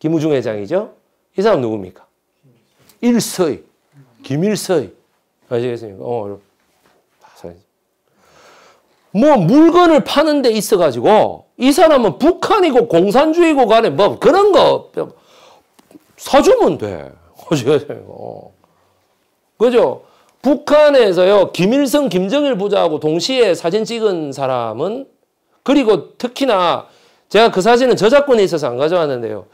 김우중 회장이죠? 이 사람 누굽니까? 일서의. 김일서의. 아시겠습니까? 어, 뭐 물건을 파는 데 있어 가지고 이 사람은 북한이고 공산주의고 간에 뭐 그런 거 사주면 돼. 커져야 되고. 그죠? 북한에서요, 김일성, 김정일 부자하고 동시에 사진 찍은 사람은, 그리고 특히나 제가 그 사진은 저작권에 있어서 안 가져왔는데요.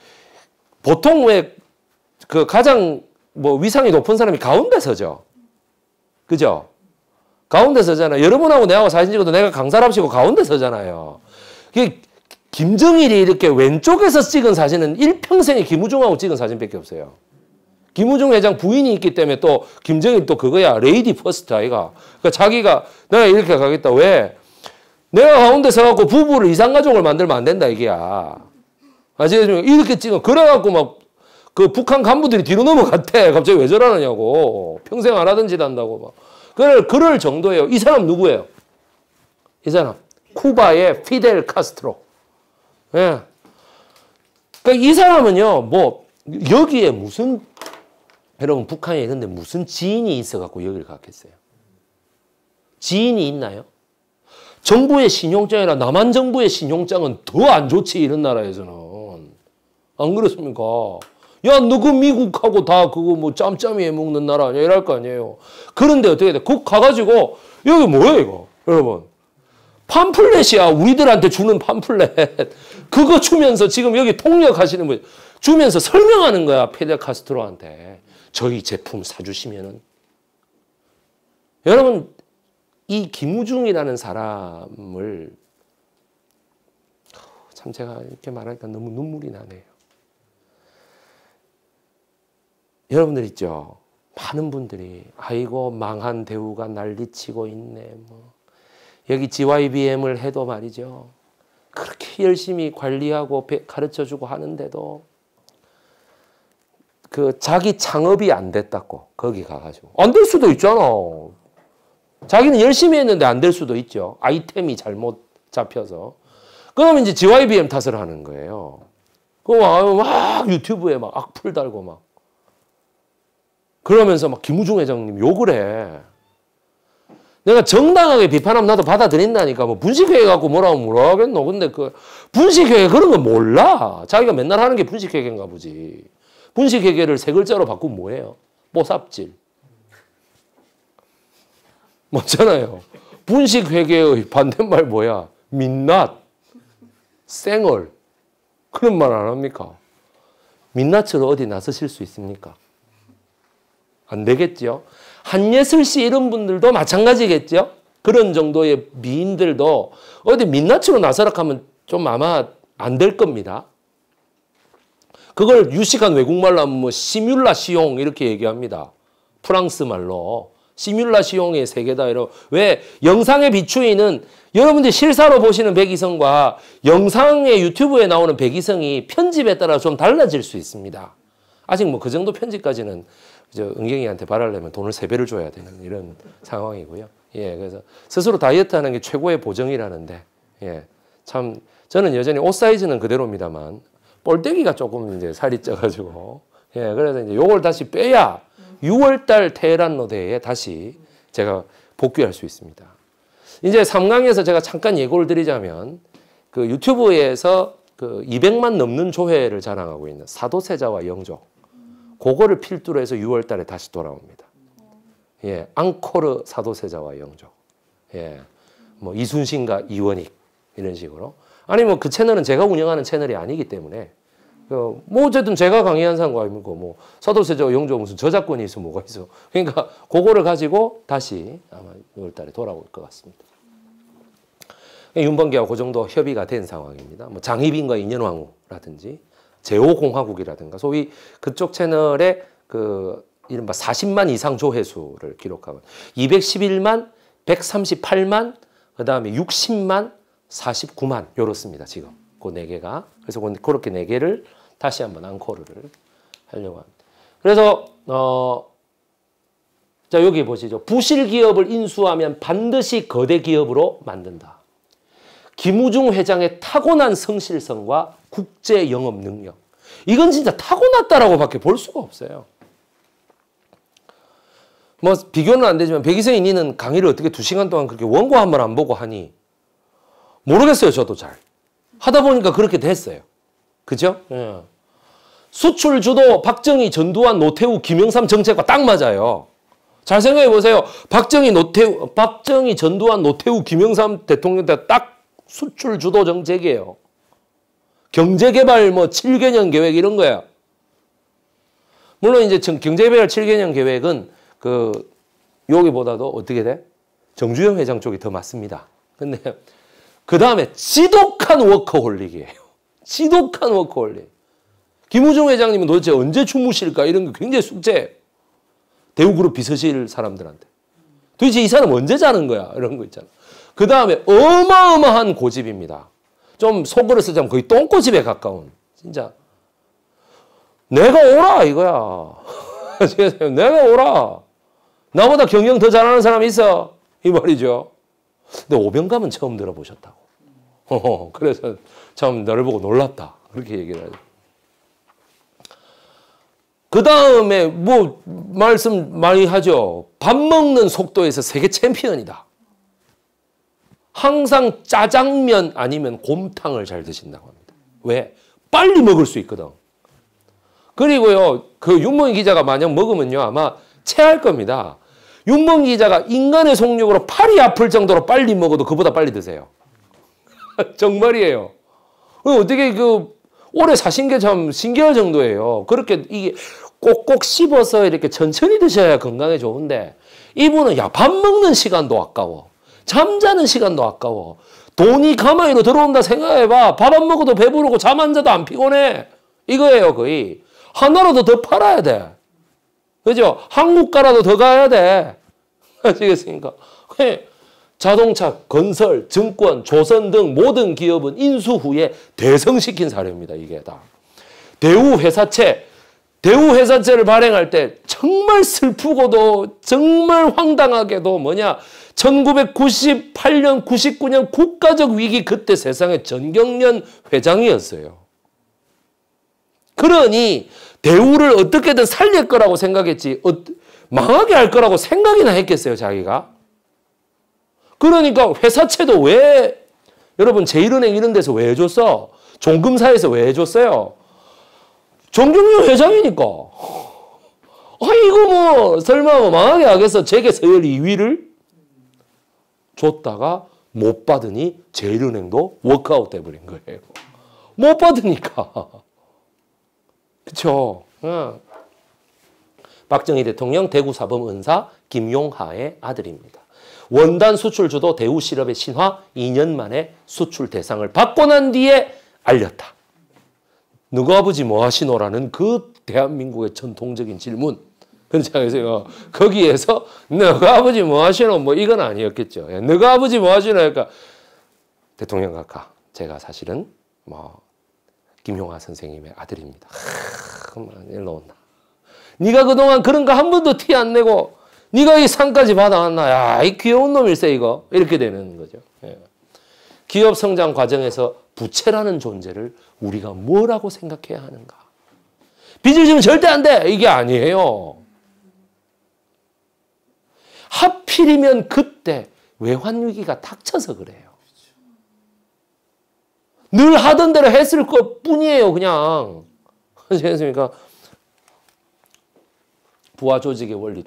보통 왜 그 가장 뭐 위상이 높은 사람이 가운데 서죠. 그죠? 가운데 서잖아요. 여러분하고 내하고 사진 찍어도 내가 강사랍시고 가운데 서잖아요. 그 김정일이 이렇게 왼쪽에서 찍은 사진은 일평생에 김우중하고 찍은 사진밖에 없어요. 김우중 회장 부인이 있기 때문에 또 김정일 또 그거야. 레이디 퍼스트 아이가. 그러니까 자기가 내가 이렇게 가겠다. 왜? 내가 가운데 서갖고 부부를 이상가족을 만들면 안 된다 이게야. 아시겠죠? 이렇게 찍어. 그래갖고 막 그 북한 간부들이 뒤로 넘어갔대. 갑자기 왜 저러느냐고. 평생 안 하던 짓 한다고 막. 그럴, 그럴 정도예요. 이 사람 누구예요? 이 사람. 쿠바의 피델 카스트로. 예. 그러니까 이 사람은요, 뭐, 여기에 무슨 여러분 북한에 근데 무슨 지인이 있어갖고 여기를 갔겠어요? 지인이 있나요? 정부의 신용장이라 남한 정부의 신용장은 더 안 좋지 이런 나라에서는 안 그렇습니까? 야, 너 그 미국하고 다 그거 뭐 짬짬이 해 먹는 나라 아니야? 이럴 거 아니에요. 그런데 어떻게 돼? 국 가가지고, 여기 뭐예 이거? 여러분. 팜플렛이야. 우리들한테 주는 팜플렛. [LAUGHS] 그거 주면서 지금 여기 통역하시는 분, 주면서 설명하는 거야, 페델 카스트로한테. 저희 제품 사주시면은 여러분 이 김우중이라는 사람을 참 제가 이렇게 말하니까 너무 눈물이 나네요. 여러분들 있죠. 많은 분들이 아이고 망한 대우가 난리치고 있네. 뭐 여기 GYBM을 해도 말이죠. 그렇게 열심히 관리하고 가르쳐주고 하는데도 그 자기 창업이 안 됐다고 거기 가가지고 안 될 수도 있잖아. 자기는 열심히 했는데 안 될 수도 있죠. 아이템이 잘못 잡혀서. 그러면 이제 GYBM 탓을 하는 거예요. 그막 막 유튜브에 막 악플 달고 막 그러면서 막 김우중 회장님 욕을 해. 내가 정당하게 비판하면 나도 받아들인다니까. 뭐 분식회의 갖고 뭐라고 뭐라 하겠노. 근데 그 분식회의 그런 거 몰라. 자기가 맨날 하는 게 분식회의인가 보지. 분식 회계를 세 글자로 바꾸면 뭐예요? 뽀삽질. 맞잖아요. 분식 회계의 반대말 뭐야? 민낯, 쌩얼. 그런 말 안 합니까? 민낯으로 어디 나서실 수 있습니까? 안 되겠죠? 한예슬 씨 이런 분들도 마찬가지겠죠? 그런 정도의 미인들도 어디 민낯으로 나서라 하면 좀 아마 안 될 겁니다. 그걸 유식한 외국말로 하면 뭐 시뮬라시옹 이렇게 얘기합니다. 프랑스 말로. 시뮬라시옹의 세계다. 이런. 왜? 영상의 비추이는 여러분들 실사로 보시는 백이성과 영상의 유튜브에 나오는 백이성이 편집에 따라 좀 달라질 수 있습니다. 아직 뭐 그 정도 편집까지는 저 은경이한테 바라려면 돈을 세 배를 줘야 되는 이런 상황이고요. 예, 그래서 스스로 다이어트하는 게 최고의 보정이라는데, 예, 참 저는 여전히 옷 사이즈는 그대로입니다만 꼴떼기가 조금 이제 살이 쪄가지고 예 그래서 이제 요걸 다시 빼야 6월달 테헤란 노대에 다시 제가 복귀할 수 있습니다. 이제 3강에서 제가 잠깐 예고를 드리자면 그 유튜브에서 그 200만 넘는 조회를 자랑하고 있는 사도세자와 영조 그거를 필두로 해서 6월달에 다시 돌아옵니다. 예, 앙코르 사도세자와 영조 예, 뭐 이순신과 이원익 이런 식으로 아니 뭐 그 채널은 제가 운영하는 채널이 아니기 때문에 그 뭐 어쨌든 제가 강의한 상과 아니고 그 뭐서도세자와 영조 무슨 저작권이 있어 뭐가 있어. 그러니까 그거를 가지고 다시 아마 6월달에 돌아올 것 같습니다. 윤번기와 그 정도 협의가 된 상황입니다. 뭐 장희빈과 인연왕후라든지 제5공화국이라든가 소위 그쪽 채널에 그 이른바 40만 이상 조회수를 기록하고 211만, 138만, 그 다음에 60만, 49만 요렇습니다. 지금 그 네 개가 그래서 그 그렇게 네 개를 다시 한번 앙코르를 하려고 합니다. 그래서 어, 자 여기 보시죠. 부실 기업을 인수하면 반드시 거대 기업으로 만든다. 김우중 회장의 타고난 성실성과 국제 영업 능력. 이건 진짜 타고났다라고밖에 볼 수가 없어요. 뭐 비교는 안 되지만 백이세 인인은 강의를 어떻게 두 시간 동안 그렇게 원고 한 번 안 보고 하니 모르겠어요 저도 잘 하다 보니까 그렇게 됐어요 그죠? 예. 수출 주도 박정희, 전두환, 노태우, 김영삼 정책과 딱 맞아요. 잘 생각해 보세요. 박정희, 노태우, 박정희, 전두환, 노태우, 김영삼 대통령 때 딱 수출 주도 정책이에요. 경제개발 뭐 7개년 계획 이런 거야. 물론 이제 경제개발 7개년 계획은 그 여기보다도 어떻게 돼? 정주영 회장 쪽이 더 맞습니다. 근데 그 다음에 지독한 워커홀릭이에요. 지독한 워커홀릭. 김우중 회장님은 도대체 언제 주무실까 이런 게 굉장히 숙제. 대우그룹 비서실 사람들한테. 도대체 이 사람 언제 자는 거야 이런 거 있잖아. 그 다음에 어마어마한 고집입니다. 좀 속으로 쓰자면 거의 똥꼬집에 가까운 진짜 내가 오라 이거야. [LAUGHS] 내가 오라. 나보다 경영 더 잘하는 사람 있어. 이 말이죠. 근데 오병감은 처음 들어보셨다고. 어, 그래서 참나를 보고 놀랐다. 그렇게 얘기를 하죠. 그 다음에 뭐 말씀 많이 하죠. 밥 먹는 속도에서 세계 챔피언이다. 항상 짜장면 아니면 곰탕을 잘 드신다고 합니다. 왜? 빨리 먹을 수 있거든. 그리고요, 그윤봉 기자가 만약 먹으면요, 아마 체할 겁니다. 윤봉 기자가 인간의 속력으로 팔이 아플 정도로 빨리 먹어도 그보다 빨리 드세요. [LAUGHS] 정말이에요. 어떻게 그 오래 사신 게 참 신기할 정도예요. 그렇게 이게 꼭꼭 씹어서 이렇게 천천히 드셔야 건강에 좋은데 이분은 야 밥 먹는 시간도 아까워. 잠자는 시간도 아까워. 돈이 가만히로 들어온다 생각해봐. 밥 안 먹어도 배부르고 잠 안 자도 안 피곤해. 이거예요 거의. 하나라도 더 팔아야 돼. 그죠? 한국가라도 더 가야 돼. [LAUGHS] 아시겠습니까? 자동차, 건설, 증권, 조선 등 모든 기업은 인수 후에 대성시킨 사례입니다. 이게 다. 대우회사채, 대우회사채를 발행할 때 정말 슬프고도 정말 황당하게도 뭐냐 1998년, 99년 국가적 위기 그때 세상에 전경련 회장이었어요. 그러니 대우를 어떻게든 살릴 거라고 생각했지 어, 망하게 할 거라고 생각이나 했겠어요 자기가. 그러니까 회사채도 왜 여러분 제일은행 이런 데서 왜 줬어? 종금사에서 왜 줬어요? 정경유 회장이니까. 아 이거 뭐 설마 망하게 하겠어? 제게 서열 2위를 줬다가 못 받으니 제일은행도 워크아웃 돼버린 거예요. 못 받으니까. 그쵸? 응. 박정희 대통령 대구 사범 은사 김용하의 아들입니다. 원단 수출주도 대우 실업의 신화 2년 만에 수출 대상을 받고 난 뒤에 알렸다. 누가 아버지 뭐 하시노라는 그 대한민국의 전통적인 질문. 그래서 거기에서 너가 아버지 뭐 하시노 뭐 이건 아니었겠죠. 너가 아버지 뭐 하시노 그러니까 대통령 각하 제가 사실은 뭐 김용화 선생님의 아들입니다. 하, 일로 온다. 네가 그동안 그런 거 한 번도 티 안 내고 네가 이 상까지 받아왔나? 야, 이 귀여운 놈일세 이거. 이렇게 되는 거죠. 예. 기업 성장 과정에서 부채라는 존재를 우리가 뭐라고 생각해야 하는가? 빚을 지면 절대 안 돼. 이게 아니에요. 하필이면 그때 외환 위기가 닥쳐서 그래요. 늘 하던 대로 했을 것 뿐이에요, 그냥. 아시겠습니까? [LAUGHS] 부하 조직의 원리 2.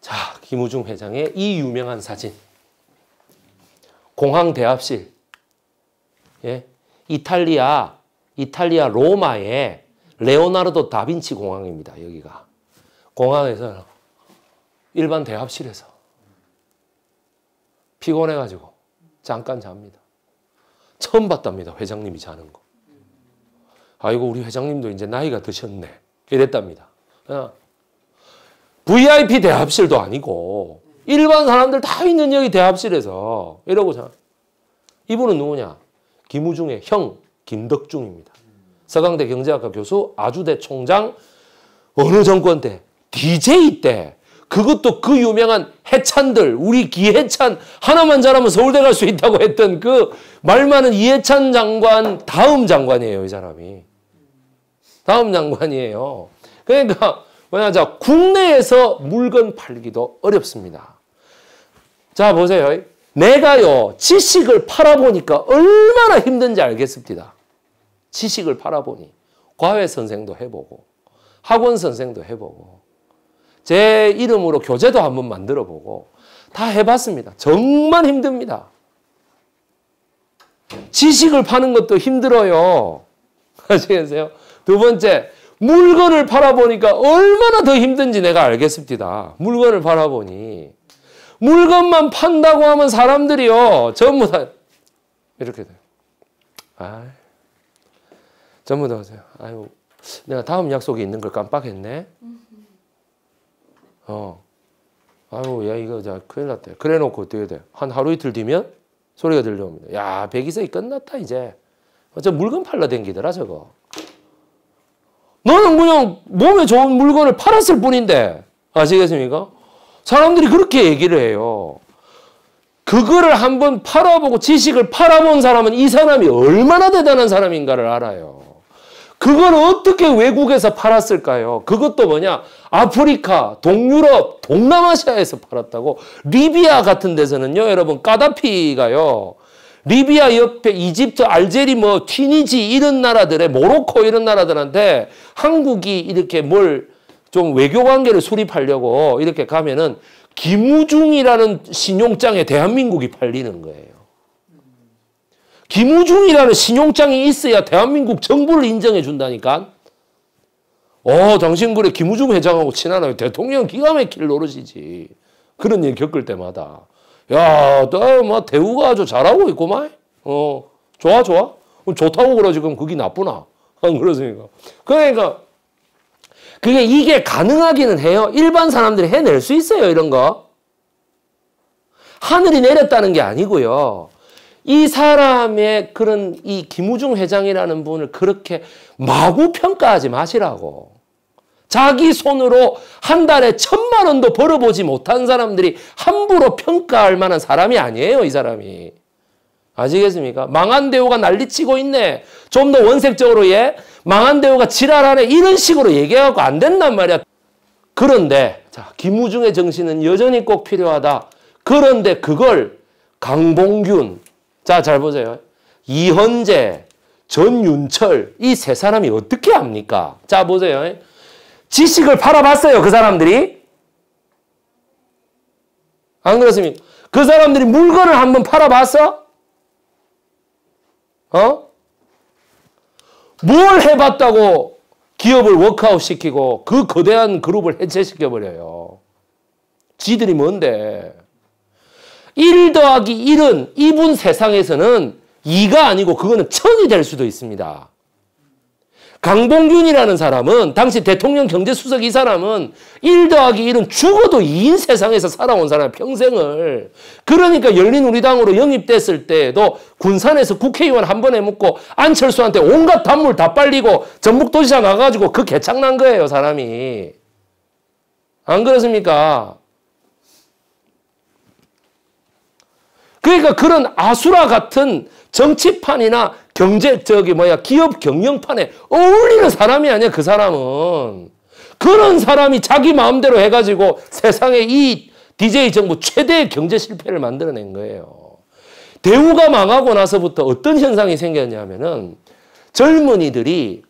자, 김우중 회장의 이 유명한 사진. 공항 대합실. 예. 이탈리아, 이탈리아 로마의 레오나르도 다빈치 공항입니다. 여기가. 공항에서 일반 대합실에서 피곤해가지고 잠깐 잡니다. 처음 봤답니다. 회장님이 자는 거. 아이고 우리 회장님도 이제 나이가 드셨네. 이랬답니다. VIP 대합실도 아니고 일반 사람들 다 있는 여기 대합실에서 이러고 자 이분은 누구냐? 김우중의 형 김덕중입니다. 서강대 경제학과 교수, 아주대 총장, 어느 정권 때, DJ 때, 그것도 그 유명한 해찬들, 우리 기해찬 하나만 잘하면 서울대 갈 수 있다고 했던 그 말 많은 이해찬 장관 다음 장관이에요, 이 사람이. 다음 장관이에요. 그러니까 왜냐하자 국내에서 물건 팔기도 어렵습니다. 자 보세요. 내가요 지식을 팔아보니까 얼마나 힘든지 알겠습니다. 지식을 팔아보니 과외 선생도 해보고 학원 선생도 해보고 제 이름으로 교재도 한번 만들어보고 다 해봤습니다. 정말 힘듭니다. 지식을 파는 것도 힘들어요. [LAUGHS] 아시겠어요? 두 번째, 물건을 팔아보니까 얼마나 더 힘든지 내가 알겠습니다. 물건을 팔아보니. 물건만 판다고 하면 사람들이요. 전부 다 이렇게 돼요. 아, 전부 다 오세요. 아유, 내가 다음 약속이 있는 걸 깜빡했네. 어. 아유, 야, 이거 자, 큰일 났다. 그래 놓고 어떻게 돼? 한 하루 이틀 뒤면 소리가 들려옵니다. 야, 백이세이 끝났다, 이제. 저 물건 팔러 댕기더라, 저거. 너는 그냥 몸에 좋은 물건을 팔았을 뿐인데 아시겠습니까? 사람들이 그렇게 얘기를 해요. 그거를 한번 팔아보고 지식을 팔아본 사람은 이 사람이 얼마나 대단한 사람인가를 알아요. 그걸 어떻게 외국에서 팔았을까요? 그것도 뭐냐? 아프리카, 동유럽, 동남아시아에서 팔았다고 리비아 같은 데서는요, 여러분, 까다피가요, 리비아 옆에 이집트, 알제리, 뭐 튀니지 이런 나라들의 모로코 이런 나라들한테 한국이 이렇게 뭘 좀 외교 관계를 수립하려고 이렇게 가면은 김우중이라는 신용장에 대한민국이 팔리는 거예요. 김우중이라는 신용장이 있어야 대한민국 정부를 인정해 준다니까. 어, 당신 그래 김우중 회장하고 친하나요? 대통령 기가 막힐 노릇이지. 그런 일 겪을 때마다. 야, 또뭐 대우가 아주 잘하고 있고만 어, 좋아, 좋아. 좋다고 그러지. 그럼 그게 나쁘나? 안 [LAUGHS] 그러십니까? 그러니까, 그게 이게 가능하기는 해요. 일반 사람들이 해낼 수 있어요, 이런 거. 하늘이 내렸다는 게 아니고요. 이 사람의 그런 이 김우중 회장이라는 분을 그렇게 마구 평가하지 마시라고. 자기 손으로 한 달에 천만 원도 벌어보지 못한 사람들이 함부로 평가할 만한 사람이 아니에요, 이 사람이. 아시겠습니까? 망한 대우가 난리치고 있네. 좀 더 원색적으로 얘 망한 대우가 지랄하네. 이런 식으로 얘기해갖고 안 된단 말이야. 그런데 자 김우중의 정신은 여전히 꼭 필요하다. 그런데 그걸 강봉균, 자 잘 보세요. 이현재, 전윤철 이 세 사람이 어떻게 합니까? 자 보세요. 지식을 팔아봤어요. 그 사람들이. 안 그렇습니까? 그 사람들이 물건을 한번 팔아봤어? 어? 뭘 해봤다고 기업을 워크아웃 시키고 그 거대한 그룹을 해체시켜버려요. 지들이 뭔데? 1 더하기 1은 이분 세상에서는 2가 아니고 그거는 1000이 될 수도 있습니다. 강봉균이라는 사람은 당시 대통령 경제수석 이 사람은 1 더하기 1은 죽어도 2인 세상에서 살아온 사람 평생을 그러니까 열린우리당으로 영입됐을 때에도 군산에서 국회의원 한번에먹고 안철수한테 온갖 단물 다 빨리고 전북도지사 가가지고 그 개창난 거예요 사람이 안 그렇습니까? 그러니까 그런 아수라 같은 정치판이나 경제 저기 뭐야 기업 경영판에 어울리는 사람이 아니야 그 사람은 그런 사람이 자기 마음대로 해가지고 세상에 이 DJ 정부 최대의 경제 실패를 만들어낸 거예요. 대우가 망하고 나서부터 어떤 현상이 생겼냐면은 젊은이들이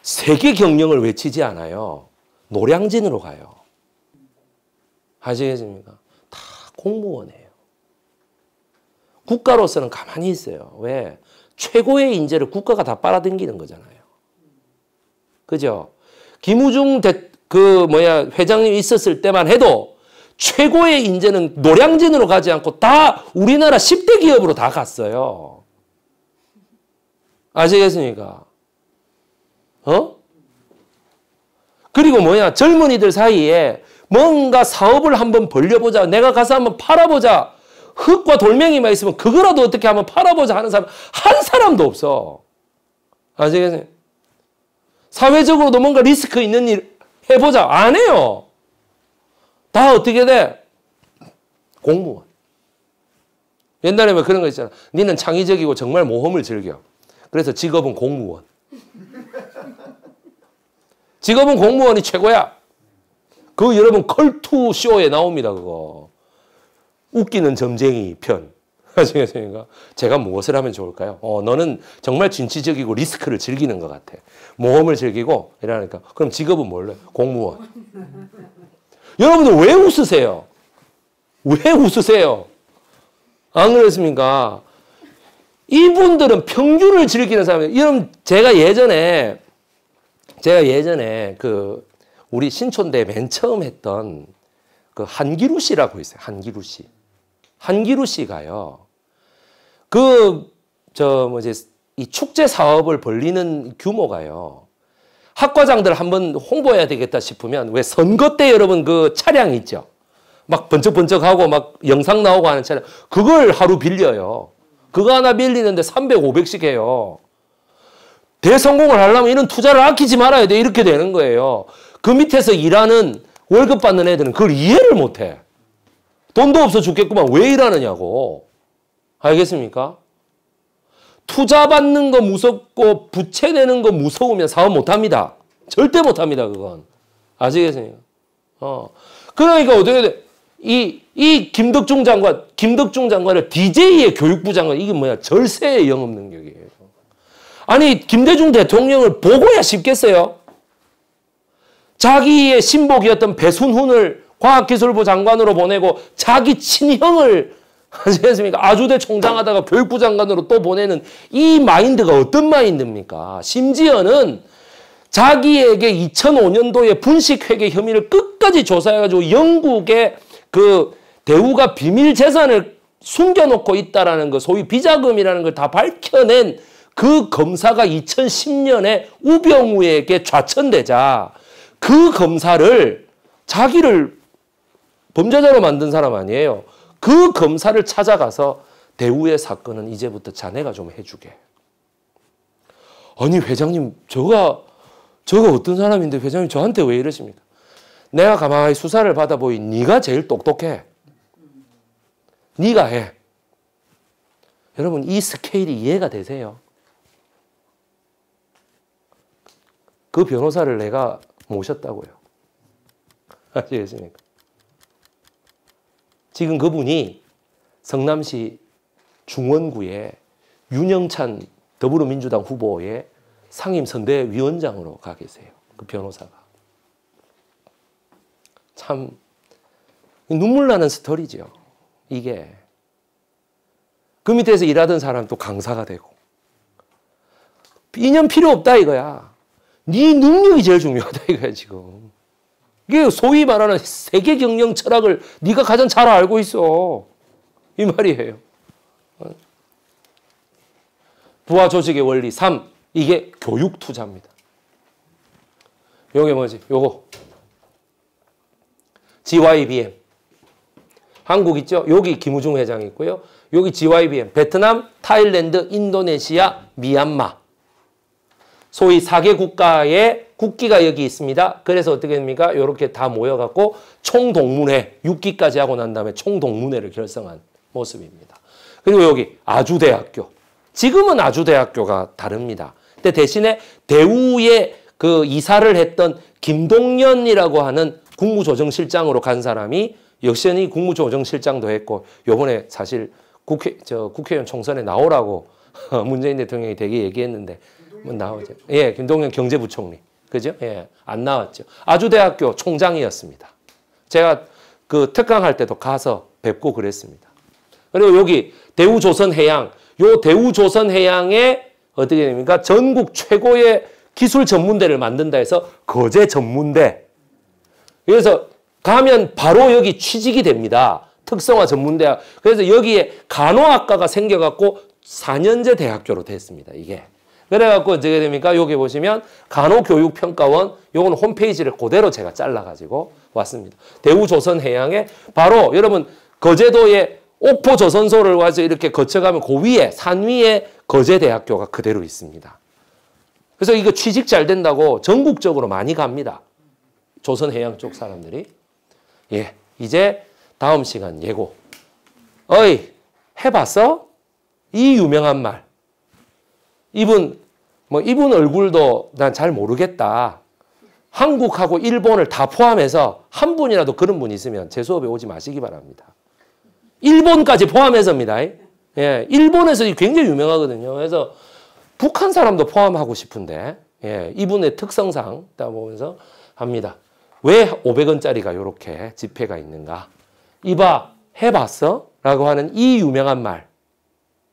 세계 경영을 외치지 않아요. 노량진으로 가요. 아시겠습니까? 다 공무원이에요. 국가로서는 가만히 있어요. 왜? 최고의 인재를 국가가 다 빨아당기는 거잖아요. 그죠? 김우중 대, 그 뭐야 회장님 있었을 때만 해도 최고의 인재는 노량진으로 가지 않고 다 우리나라 10대 기업으로 다 갔어요. 아시겠습니까? 어? 그리고 뭐야 젊은이들 사이에 뭔가 사업을 한번 벌려보자 내가 가서 한번 팔아보자 흙과 돌멩이만 있으면 그거라도 어떻게 한번 팔아보자 하는 사람 한 사람도 없어. 아시겠어요? 사회적으로도 뭔가 리스크 있는 일 해보자. 안 해요. 다 어떻게 돼? 공무원. 옛날에 왜 뭐 그런 거 있잖아. 니는 창의적이고 정말 모험을 즐겨. 그래서 직업은 공무원. 직업은 공무원이 최고야. 그 여러분 컬투 쇼에 나옵니다, 그거. 웃기는 점쟁이 편. 아시겠습니까? [LAUGHS] 제가 무엇을 하면 좋을까요? 어, 너는 정말 진취적이고 리스크를 즐기는 것 같아. 모험을 즐기고 이러니까 그럼 직업은 뭘로 공무원. [LAUGHS] 여러분들 왜 웃으세요? 왜 웃으세요? 안 그렇습니까? 이분들은 평균을 즐기는 사람이에요. 여러분 제가 예전에 제가 예전에 그 우리 신촌대 맨 처음 했던 그 한기루 씨라고 있어요. 한기루 씨. 한기루 씨가요. 그 저 뭐지 이 축제 사업을 벌리는 규모가요. 학과장들 한번 홍보해야 되겠다 싶으면 왜 선거 때 여러분 그 차량 있죠. 막 번쩍번쩍하고 막 영상 나오고 하는 차량 그걸 하루 빌려요. 그거 하나 빌리는데 300, 500씩 해요. 대성공을 하려면 이런 투자를 아끼지 말아야 돼. 이렇게 되는 거예요. 그 밑에서 일하는 월급 받는 애들은 그걸 이해를 못 해. 돈도 없어 죽겠구만. 왜 일하느냐고. 알겠습니까? 투자 받는 거 무섭고 부채 내는 거 무서우면 사업 못 합니다. 절대 못 합니다. 그건. 아시겠습니 어. 그러니까 어떻게 돼? 이, 이 김덕중 장관, 김덕중 장관을 DJ의 교육부 장관, 이게 뭐야? 절세의 영업 능력이에요. 아니, 김대중 대통령을 보고야 쉽겠어요? 자기의 신복이었던 배순훈을 과학기술부 장관으로 보내고 자기 친형을 아시겠습니까 [LAUGHS] 아주대 총장하다가 교육부 장관으로 또 보내는 이 마인드가 어떤 마인드입니까? 심지어는 자기에게 2005년도에 분식회계 혐의를 끝까지 조사해가지고 영국의 그 대우가 비밀 재산을 숨겨놓고 있다라는 거, 소위 비자금이라는 걸 다 밝혀낸 그 검사가 2010년에 우병우에게 좌천되자 그 검사를 자기를 범죄자로 만든 사람 아니에요. 그 검사를 찾아가서 대우의 사건은 이제부터 자네가 좀 해주게. 아니 회장님 저가 저가 어떤 사람인데 회장님 저한테 왜 이러십니까? 내가 가만히 수사를 받아보니 네가 제일 똑똑해. 네가 해. 여러분 이 스케일이 이해가 되세요? 그 변호사를 내가 모셨다고요. [LAUGHS] 아시겠습니까? 지금 그분이 성남시 중원구에 윤영찬 더불어민주당 후보의 상임선대위원장으로 가 계세요. 그 변호사가. 참 눈물 나는 스토리죠. 이게. 그 밑에서 일하던 사람 또 강사가 되고. 인연 필요 없다 이거야. 네 능력이 제일 중요하다 이거야 지금. 이게 소위 말하는 세계 경영 철학을 네가 가장 잘 알고 있어. 이 말이에요. 부하 조직의 원리 3. 이게 교육 투자입니다. 요게 뭐지? 요거. GYBM. 한국 있죠? 여기 김우중 회장 있고요. 여기 GYBM. 베트남, 타일랜드, 인도네시아, 미얀마. 소위 4개 국가의 국기가 여기 있습니다. 그래서 어떻게 됩니까? 이렇게 다 모여갖고 총동문회, 6기까지 하고 난 다음에 총동문회를 결성한 모습입니다. 그리고 여기 아주대학교. 지금은 아주대학교가 다릅니다. 근데 대신에 대우에그 이사를 했던 김동연이라고 하는 국무조정실장으로 간 사람이 역시연 국무조정실장도 했고 요번에 사실 국회 저 국회의원 총선에 나오라고 [LAUGHS] 문재인 대통령이 되게 얘기했는데 뭐 나오죠. 예, 김동연 경제부총리. 그죠? 예, 안 나왔죠. 아주대학교 총장이었습니다. 제가 그 특강할 때도 가서 뵙고 그랬습니다. 그리고 여기 대우조선해양, 요 대우조선해양에 어떻게 됩니까? 전국 최고의 기술 전문대를 만든다 해서 거제 전문대. 그래서 가면 바로 여기 취직이 됩니다. 특성화 전문대학. 그래서 여기에 간호학과가 생겨갖고 4년제 대학교로 됐습니다. 이게. 그래갖고 어떻게 됩니까? 여기 보시면 간호교육평가원 요건 홈페이지를 그대로 제가 잘라가지고 왔습니다. 대우조선해양에 바로 여러분 거제도에 옥포조선소를 와서 이렇게 거쳐가면 그 위에 산 위에 거제대학교가 그대로 있습니다. 그래서 이거 취직 잘 된다고 전국적으로 많이 갑니다. 조선해양 쪽 사람들이. 예, 이제 다음 시간 예고. 어이, 해봤어? 이 유명한 말. 이분 뭐 이분 얼굴도 난 잘 모르겠다. 한국하고 일본을 다 포함해서 한 분이라도 그런 분 있으면 제 수업에 오지 마시기 바랍니다. 일본까지 포함해서입니다. 예, 일본에서 굉장히 유명하거든요. 그래서 북한 사람도 포함하고 싶은데 예, 이분의 특성상 따보면서 합니다. 왜 500원짜리가 이렇게 지폐가 있는가? 이봐 해봤어? 라고 하는 이 유명한 말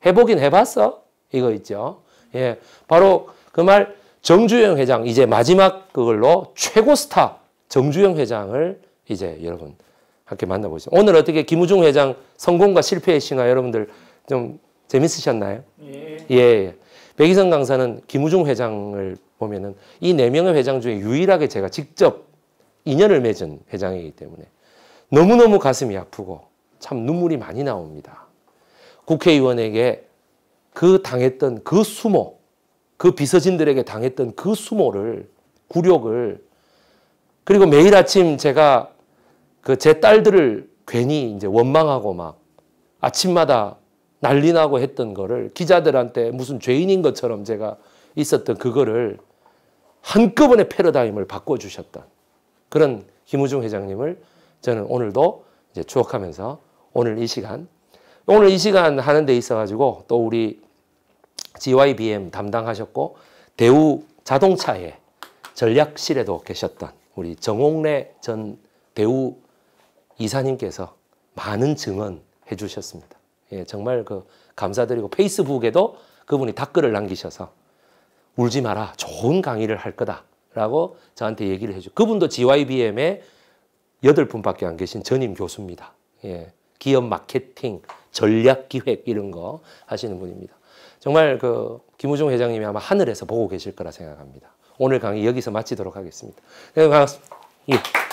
해보긴 해봤어? 이거 있죠. 예, 바로 그 말 정주영 회장 이제 마지막 그걸로 최고 스타 정주영 회장을 이제 여러분 함께 만나보죠 오늘 어떻게 김우중 회장 성공과 실패의 신화 여러분들 좀 재밌으셨나요? 예. 예. 예. 백이성 강사는 김우중 회장을 보면은 이 네 명의 회장 중에 유일하게 제가 직접 인연을 맺은 회장이기 때문에 너무너무 가슴이 아프고 참 눈물이 많이 나옵니다. 국회의원에게 그 당했던 그 수모, 그 비서진들에게 당했던 그 수모를, 굴욕을, 그리고 매일 아침 제가 그 제 딸들을 괜히 이제 원망하고 막 아침마다 난리 나고 했던 거를 기자들한테 무슨 죄인인 것처럼 제가 있었던 그거를 한꺼번에 패러다임을 바꿔주셨던 그런 김우중 회장님을 저는 오늘도 이제 추억하면서 오늘 이 시간 오늘 이 시간 하는 데 있어 가지고 또 우리 GYBM 담당하셨고 대우 자동차의 전략실에도 계셨던 우리 정홍래전 대우 이사님께서 많은 증언해 주셨습니다. 예, 정말 그 감사드리고 페이스북에도 그분이 댓글을 남기셔서 울지 마라 좋은 강의를 할 거다라고 저한테 얘기를 해주. 그분도 GYBM의 여덟 분밖에 안 계신 전임 교수입니다. 예, 기업 마케팅, 전략 기획 이런 거 하시는 분입니다. 정말 그 김우중 회장님이 아마 하늘에서 보고 계실 거라 생각합니다. 오늘 강의 여기서 마치도록 하겠습니다. 네, 예.